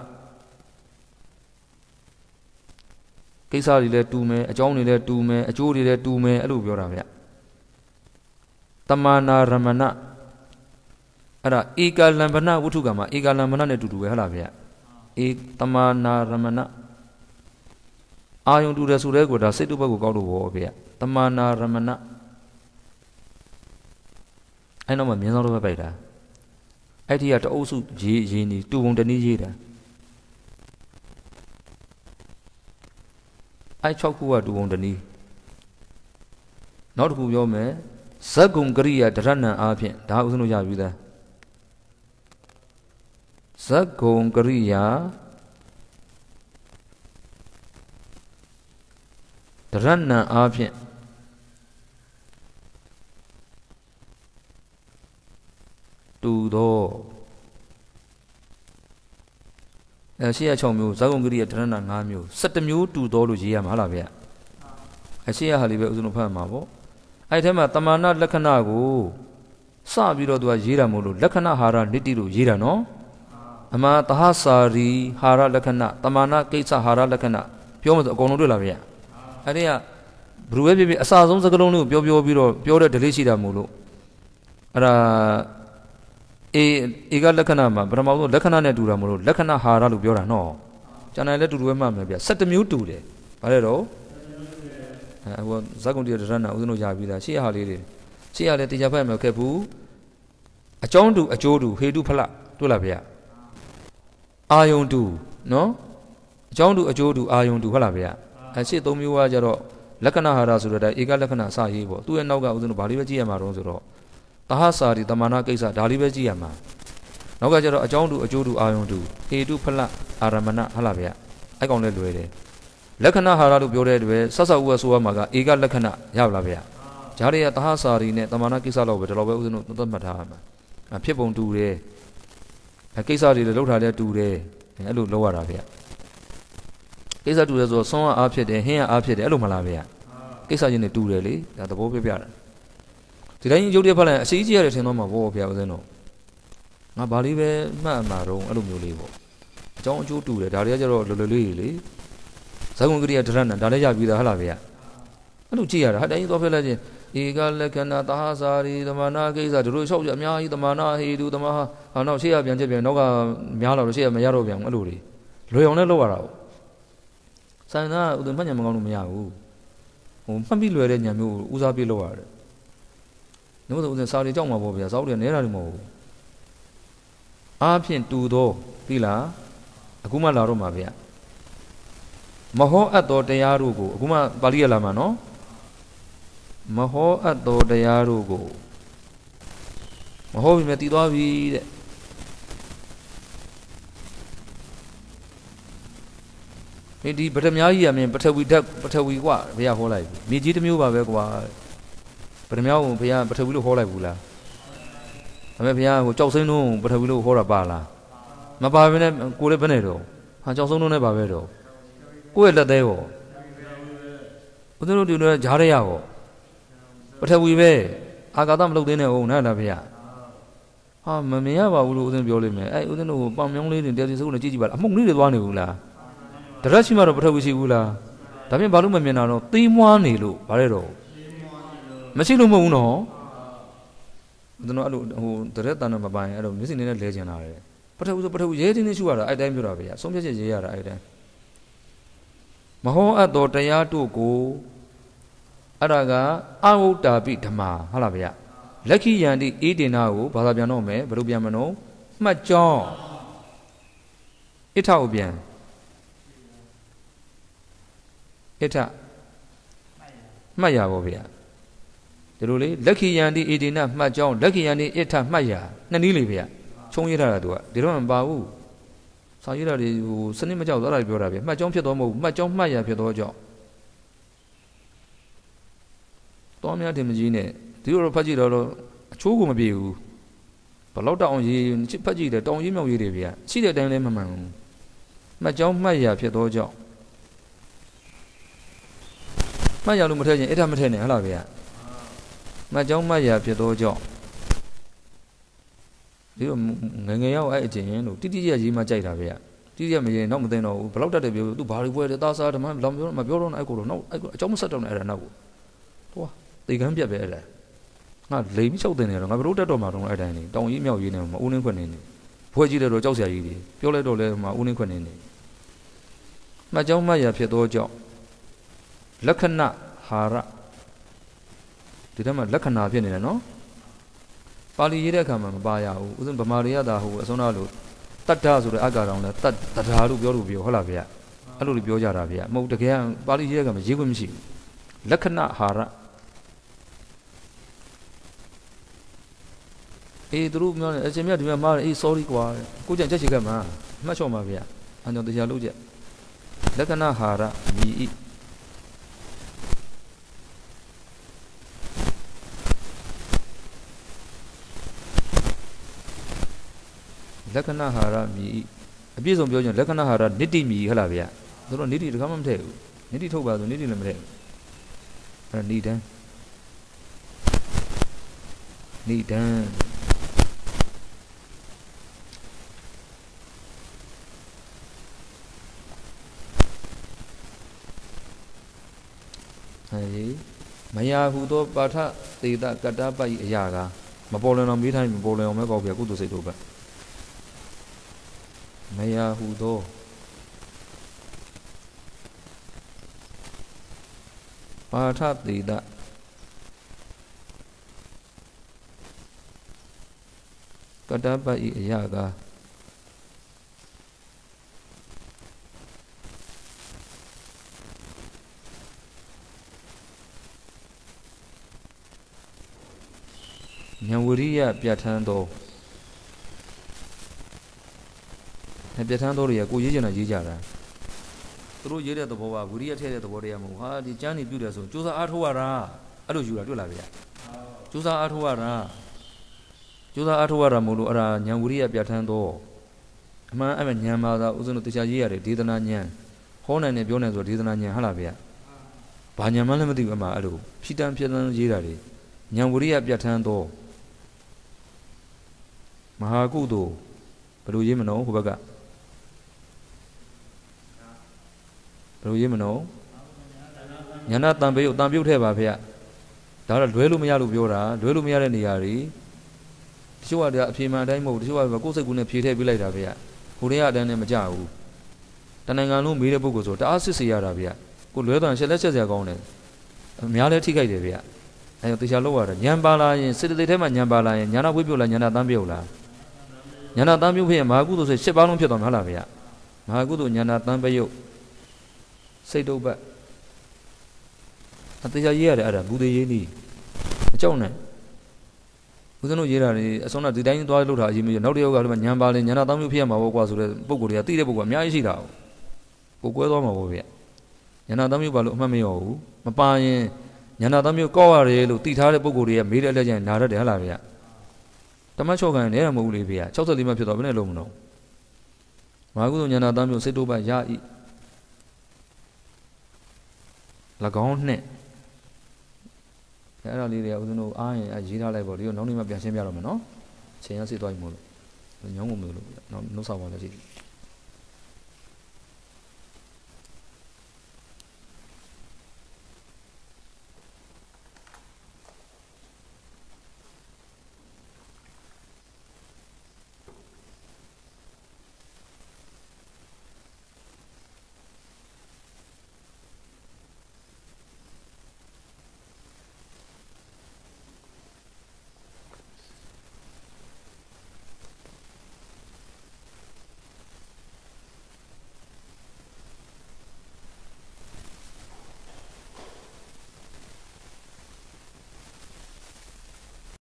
ကိစ္စတွေလည်းတူမယ်အကြောင်းတွေလည်းတူမယ်အကျိုးတွေလည်းတူမယ်အဲ့လိုပြောတာဗျတမာနာရမဏအဲ့ဒါဧကလံဗနဝုထုကမှာဧကလံဗနနဲ့တူတူပဲဟုတ်လားဗျဧတမာနာရမဏအာယုန်တူတယ်ဆိုတဲ့ကိုဒါစိတ်တုဘက်ကို ကောက်လို့ဘောဗျတမာနာရမဏအဲ့တော့မှမြင်းဆောင်တော့ပဲပိုက်တာအဲ့ဒီကတအုပ်စုရေးရေးနေတူပုံတနည်းရေးတာအဲ့6ခုကတူပုံတနည်းနောက်တစ်ခုပြောမယ်ဇဂုံကရိယာတရဏံအားဖြင့်ဒါဥစဉ်လို့ရပြီသားဇဂုံကရိယာတရဏံအားဖြင့်တူသောအဲရှေ့ရ6မျိုးဇာဂုံကရိယာဒရဏ5မျိုး17မျိုးတူသောလို့ရေးရမှာလားဗျအရှေ့ရဟာလေးပဲဥစဉ်တို့ဖတ်မှာပေါ့အဲ့ထဲမှာတမာဏလက္ခဏာကိုစပြီးတော့သူကရေးတာမို့လို့လက္ခဏာဟာရနိတိလို့ရေးတာနော် အမသဟစာရီ ဟာရလက္ခဏာတမာဏကိစ္စဟာရလက္ခဏာပြောမှဆိုအကုန်လုံးတွေ့လားဗျအဲ့ဒီကဘယ်လိုပဲဖြစ်ဖြစ်အစာဆုံးစကားလုံးလေးကိုပြောပြောပြီးတော့ပြောတဲ့ delay ရှိတာမို့လို့အဲ့ဒါအေအေကလက္ခဏာမှာပထမဆုံးလက္ခဏာနဲ့တူတာမလို့လက္ခဏာဟာရလို့ပြောတာနော်ကျန်တယ်လည်းတူတူပဲမှမယ်ဗျ7မျိုးတူတယ်ဘာလဲတော့အဲဟိုဇက်ကုန်တီရဏဦးဇင်းတို့ရပြီးသားရှေ့ဟာလေးတွေရှေ့ဟာလည်းတရားဖတ်မယ်ခဲ့ဘူးအကြောင်းတူအကျိုးတူဟေတုဖလတွေ့လားဗျအာယုံတူနော်အကြောင်းတူအကျိုးတူအာယုံတူဟုတ်လားဗျအရှေ့၃မျိုးကကြတော့လက္ခဏာဟာရဆိုတော့ဧကလက္ခဏာအစရေးပေါ့သူ့ရဲ့နောက်ကဦးဇင်းတို့ဘာလေးပဲကြည့်ရမှာတော့ဆိုတော့တဟစာရီတမာနာကိစ္စဒါလေးပဲကြည့်ရမှာ နောက်ကကျတော့အကြောင်းတူအကျိုးတူအာယုံတူဟေတုဖလအာရမဏဟလားဗျအဲ့ကောင်လည်းလွယ်တယ်လက္ခဏာဟာရလို့ပြောတဲ့အတွက်ဆက်ဆောက်ဦးဆိုရမှာကဧကလက္ခဏာရပါလားဗျဂျားရီကတဟစာရီနဲ့တမာနာကိစ္စတော့ပဲဒါတော့ပဲဦးဇင်းတို့သတ်မှတ်ထားရမှာဖြစ်ပုံတူတယ်ကိစ္စတွေလည်းလောက်ထားလည်းတူတယ်အဲ့လိုလောက်ရတာဗျကိစ္စတူတယ်ဆိုတော့ဆွမ်းအားဖြစ်တယ်ဟင်းအားဖြစ်တယ်အဲ့လိုမလားဗျကိစ္စချင်းတွေတူတယ်လေဒါသဘောပြပြတာဒီတိုင်းရုပ်ရက်ဖတ်လိုက်အရှိကြီးရတယ်ထင်တော့မှာဗောဗျာဦးဇင်းတော့ငါဘာလေးပဲမှတ်မှာတော့အဲ့လိုမျိုးလေးဗောအကြောင်းအကျိုးတူတယ်ဒါတွေကကျတော့လွယ်လွယ်လေးကြီးလေဇဂုံကရိယာဒရဏဒါလည်းရပြီးသားဟလားဗျာအဲ့လိုကြည့်ရတာဟာတိုင်းသွားဖက်လိုက်ချင်းဧကလက္ခဏာသာစာရီတမနာကိစ္စတို့လျှောက်ကြအများကြီးတမနာဟေတုတမဟာဟာနောက်ရှေ့ရပြန်ချက်ပြန်နောက်ကများလာလို့ရှေ့ရမရတော့ပြန်အဲ့လိုတွေလွယ်အောင်လည်းလုပ်ရတာပေါ့ဆန္ဒဥဒ္ဓမညံမကောင်းလို့မရဘူးဟိုမှတ်ပြီးလွယ်တဲ့ညံမျိုးကိုဦးစားပေးလုပ်ရတယ်နှုတ်ဆိုဥစဉ်စာရီကြောက်မှာပေါ့ဗျာစာအုပ်တွေနဲတာတွေမဟုတ်ဘူးအားဖြင့်တူသောသိလားအခုမှလာတော့မှာဗျာမဟောအပ်သောတရားတို့ကိုအခုမှပါဠိရလာမှာနော်မဟောအပ်သောတရားတို့ကိုမဟောပြီမဲ့တည်သွားပြီတဲ့ဒီဒီဗဒမားကြီးကမြင်ပထဝီဓာတ်ပထဝီကွာဘုရားဟောလိုက်ပြီမြေကြီးတစ်မျိုးပါပဲကွာတဲ့ပထမကိုဘုရားပထဝီလို့ဟောလိုက်ဘူးလားဒါပေမဲ့ဘုရားဟိုကြောက်စိမ်းလုံးပထဝီလို့ဟောတာပါလားမပါဘဲနဲ့ကိုလည်းဘယ်နဲ့တော့ဟာကြောက်ဆုံးလုံးနဲ့ပါပဲတော့ကိုယ့်ရဲ့လက်သေးရောဘုသူတို့ဒီလိုဂျားရရရောပထဝီပဲအာကာသမလုပ်သေးနဲ့ဟုတ်နော်လားဘုရားဟာမမြင်ရပါဘူးလို့ဦးဇင်းပြောလိမ့်မယ်အဲ့ဦးဇင်းတို့ဟိုပေါင်မြောင်းလေးတွေတရားစီစုပ်နဲ့ကြည့်ကြည့်ပါလားအမှုန်လေးတွေသွားနေဘူးလားတရက်ရှိမှတော့ပထဝီရှိဘူးလားဒါပြင်ဘာလို့မမြင်တာတော့သေးမွားနေလို့ဗါရဲတော့မရှိလို့မဟုတ်ဘူးနော်ကျွန်တော်အဲ့လိုဟိုတရက်တန်တော့မပိုင်အဲ့လိုမျက်စိနဲ့လဲကျင်လာတယ်ပထဝီဆိုပထဝီရဲတင်းတင်းရှုရတာအဲ့တိုင်းပြောတာပဲရဆုံးဖြတ်ချက်ရေးရတာအဲ့တိုင်းမဟောအပ်တော်တရားတို့ကိုအဲ့ဒါကအဝုတ္တာပိဓမ္မာဟုတ်လားဗျာလက်ခိယန္တိဣဒေနာကိုဘာသာပြန်တော့မယ်ဘယ်လိုပြန်မလို့မှတ်ကြောင်းဣထကိုပြန်ဣထမှတ်ရပါဗျာဒီလိုလေလက်ခိယံတိအေဒီနမှတ်ကြောင်းလက်ခိယံတိအထမှတ်ရနှစ်နည်းလေဗျခြုံရတာတူကဒီတော့မပါဘူးဆောင်ရတာတွေဟိုစနစ်မကြောက်သွားတာပြောတာဗျမှတ်ကြောင်းဖြစ်တော့မဟုတ်မှတ်ကြောင်းမှတ်ရဖြစ်တော့ကြောင့်တော်များတင်မကြီးနဲ့ဒီလိုတော့ဖတ်ကြည့်တော့အချိုးကိုမပြေဘူးဘလောက်တောင်ရေးဖတ်ကြည့်တယ်တောင်ရေးမြောက်ရေးတွေဗျရှိတဲ့အတိုင်းလည်းမမှန်ဘူးမှတ်ကြောင်းမှတ်ရဖြစ်တော့ကြောင့်မှတ်ရလို့မထည့်ရင်အဲ့ဒါမထည့်နဲ့ဟုတ်လားဗျာမှတ်ကြောင်းမှတ်ရာဖြစ်သောကြောင့်ဒီတော့ငငယ်ရောက်အဲ့အချိန်ရင်တို့တိတိကျရေးမှကြိုက်တာပဲတိတိကျမရင်တော့မသိတော့ဘူးဘလောက်တတ်တယ်ပြောသူဘာတွေပွဲတယ်သားစားဓမ္မလောင်ပြောမပြောတော့အဲ့ကိုတော့နောက်အဲ့ကိုအကြောင်းမဆက်တော့နဲ့အဲ့ဒါနောက်ကိုတော့တေကန်းပြက်ပဲအဲ့ဒါငါလိမ်ချုပ်တင်နေတော့ငါဘလို့တတ်တော့မှာတော့အဲ့တိုင်းနေတောင်ကြီးမြောက်ကြီးနေမှာဦးနှင်းခွက်နေနေဖွဲ့ကြည့်တယ်တော့ကြောက်စရာကြီးတယ်ပြောလိုက်တော့လဲမှာဦးနှင်းခွက်နေနေမှတ်ကြောင်းမှတ်ရာဖြစ်သောကြောင့်လက္ခဏာဟာရဒီထဲမှာလက္ခဏာဖြစ်နေတယ်နော်ပါဠိရေးတဲ့အခါမှာမပါရဘူးဥစဉ်ဗမာတွေကသာဟိုအစွမ်းသားလို့တတ္တဆိုတဲ့အက္ခါတောင်လဲတတ္တဒါလို့ပြောလို့ပြောဟုတ်လားဗျာအဲ့လိုလို့ပြောကြတာဗျာမဟုတ်တကယ်ပါဠိရေးတဲ့အခါမှာရေးခွင့်မရှိဘူးလက္ခဏာဟာရအေးသူတို့ပြောနေအရှင်မြတ်ဒီမှာမားတယ်အေး sorry ကွာကိုကြံချက်ချေခဲ့မှာမှတ်ချော်မှာဗျာအန်ကြောင့်တရားလုပ်ချက်လက္ခဏာဟာရမြည်ဤလက္ခဏာဟာရမြည်အပြည့်စုံပြောချင်လက္ခဏာဟာရနိတိမြည်ဟလားဗျာသူတို့နိတိတခါမှမထည့်ဘူးနိတိထုတ်ပါဆိုနိတိလည်းမထည့်ဘူးအဲ့နိဒံနိဒံအဲဒီမယာဟုသောပါဋ္ဌသေတကတ္တပိုက်အရာကမပေါ်လွင်အောင်မေးထိုင်မပေါ်လွင်အောင်မဲကောက်ပြကုသိုလ်စိတ်တို့ပဲမယာဟုသောပါထတိတကတပတ်ဤအရာကားဉာဏ်ဝရိယပြဋ္ဌာန်းသောနဲ့ပြဋ္ဌာန်းတော်တွေကကိုရေးချင်တာရေးကြတာသူတို့ရေးတဲ့သဘောကဝိရိယထည့်တဲ့သဘောတရားမဟုတ်ဟာဒီကျမ်းနေပြုတယ်ဆိုစူးစမ်းအားထုတ်ရတာအဲ့လိုယူတာတွေ့လားဗျာစူးစမ်းအားထုတ်ရတာစူးစမ်းအားထုတ်ရတာမဟုတ်လို့အဲ့ဒါဉာဏ်ဝိရိယပြဋ္ဌာန်းတော်အမှန်အဲ့မဲ့ဉာဏ်ပါသာဥစဉ်တို့တရားရေးရတယ်ဒေသနာဉာဏ်ဟောနိုင်တယ်ပြောနိုင်ဆိုဒေသနာဉာဏ်ဟုတ်လားဗျာဘာဉာဏ်မှလည်းမသိဘူးအမှအဲ့လိုဖြီးတန်းဖြည်းတန်းရေးတာတွေဉာဏ်ဝိရိယပြဋ္ဌာန်းတော်မဟာကုသိုလ်ဘယ်လိုရေးမလို့ဟိုဘက်ကဘယ်လိုရေးမလို့ညာနာတံပေးကိုတံပြုတ်ထဲပါဖေရဒါတော့လွဲလို့မရလို့ပြောတာလွဲလို့မရတဲ့နေရာတွေတချို့ကအပြေမှန်အတိုင်းမဟုတ်တချို့ကကိုယ်စိတ်ကူးနဲ့ဖြေထည့်ပြလိုက်တာဖေရဟိုတည်းကအတန်းနဲ့မကြဘူးတနိုင်ငံလုံးမေးတဲ့ပုဂ္ဂိုလ်ဆိုတအားစစ်စေရတာဖေရကိုလွဲသွားရင်ရှက်လက်ချက်စရာကောင်းတယ်အများလဲထိခိုက်တယ်ဖေရအဲတော့တရားလောက်ရတာညံပါလာရင်စေတသိက်ထဲမှာညံပါလာရင်ညာနာဝိပယုတ်လားညာနာတံပြုတ်လားညာနာတံပြုတ်ဖေရမဟာကုသိုလ်ဆိုရှစ်ပါးလုံးဖြစ်သွားမှာလားဖေရမဟာကုသိုလ်ညာနာတံပယုတ်စိတ်ဒုဗ္ဗအသေးချာရေးရတယ်အဲ့ဒါဘူသေးရေးနီးမကြောက်နဲ့ဦးဇင်းတို့ရေးတာလေအစွမ်းတော့ဒီတိုင်းသွားလို့ထားအရေးမကြီးနောက်တစ်ယောက်ကလည်းညံပါလေညနာတောင်းမျိုးဖြစ်ရမှာပေါ့ကွာဆိုတော့ပုံကိုယ်တွေကတိတဲ့ပုံကအများကြီးရှိတာကိုကွဲသွားမှာပေါ့ဗျညနာတောင်းမျိုးပါလို့အမှတ်မရဘူးမပါရင်ညနာသားမျိုးကောက်ရတယ်လို့တိထားတဲ့ပုံကိုယ်တွေကမေးတဲ့အလက်ကျရင်နားရတယ်ဟလားဗျာတမတ်ချော့ကန်လည်းမဟုတ်ဘူးလေဗျာ64မှဖြစ်တော့ဘယ်နဲ့လုံးမလို့မာကုသိုလ်ညနာသားမျိုးစိတ်တို့ပါရဤ၎င်းနှင့်အဲ့တော့လေးတွေကဦးဇင်းတို့အားရင်ရေးထားလိုက်ပေါ့ဒီတော့နောက်နေ့မှပြန်ရှင်းပြတော့မယ်နော်ချိန်ရစစ်သွားပြီမို့လို့ညောင်းကုန်မလို့နော်နှုတ်ဆောင်ပါလို့ရှိတယ်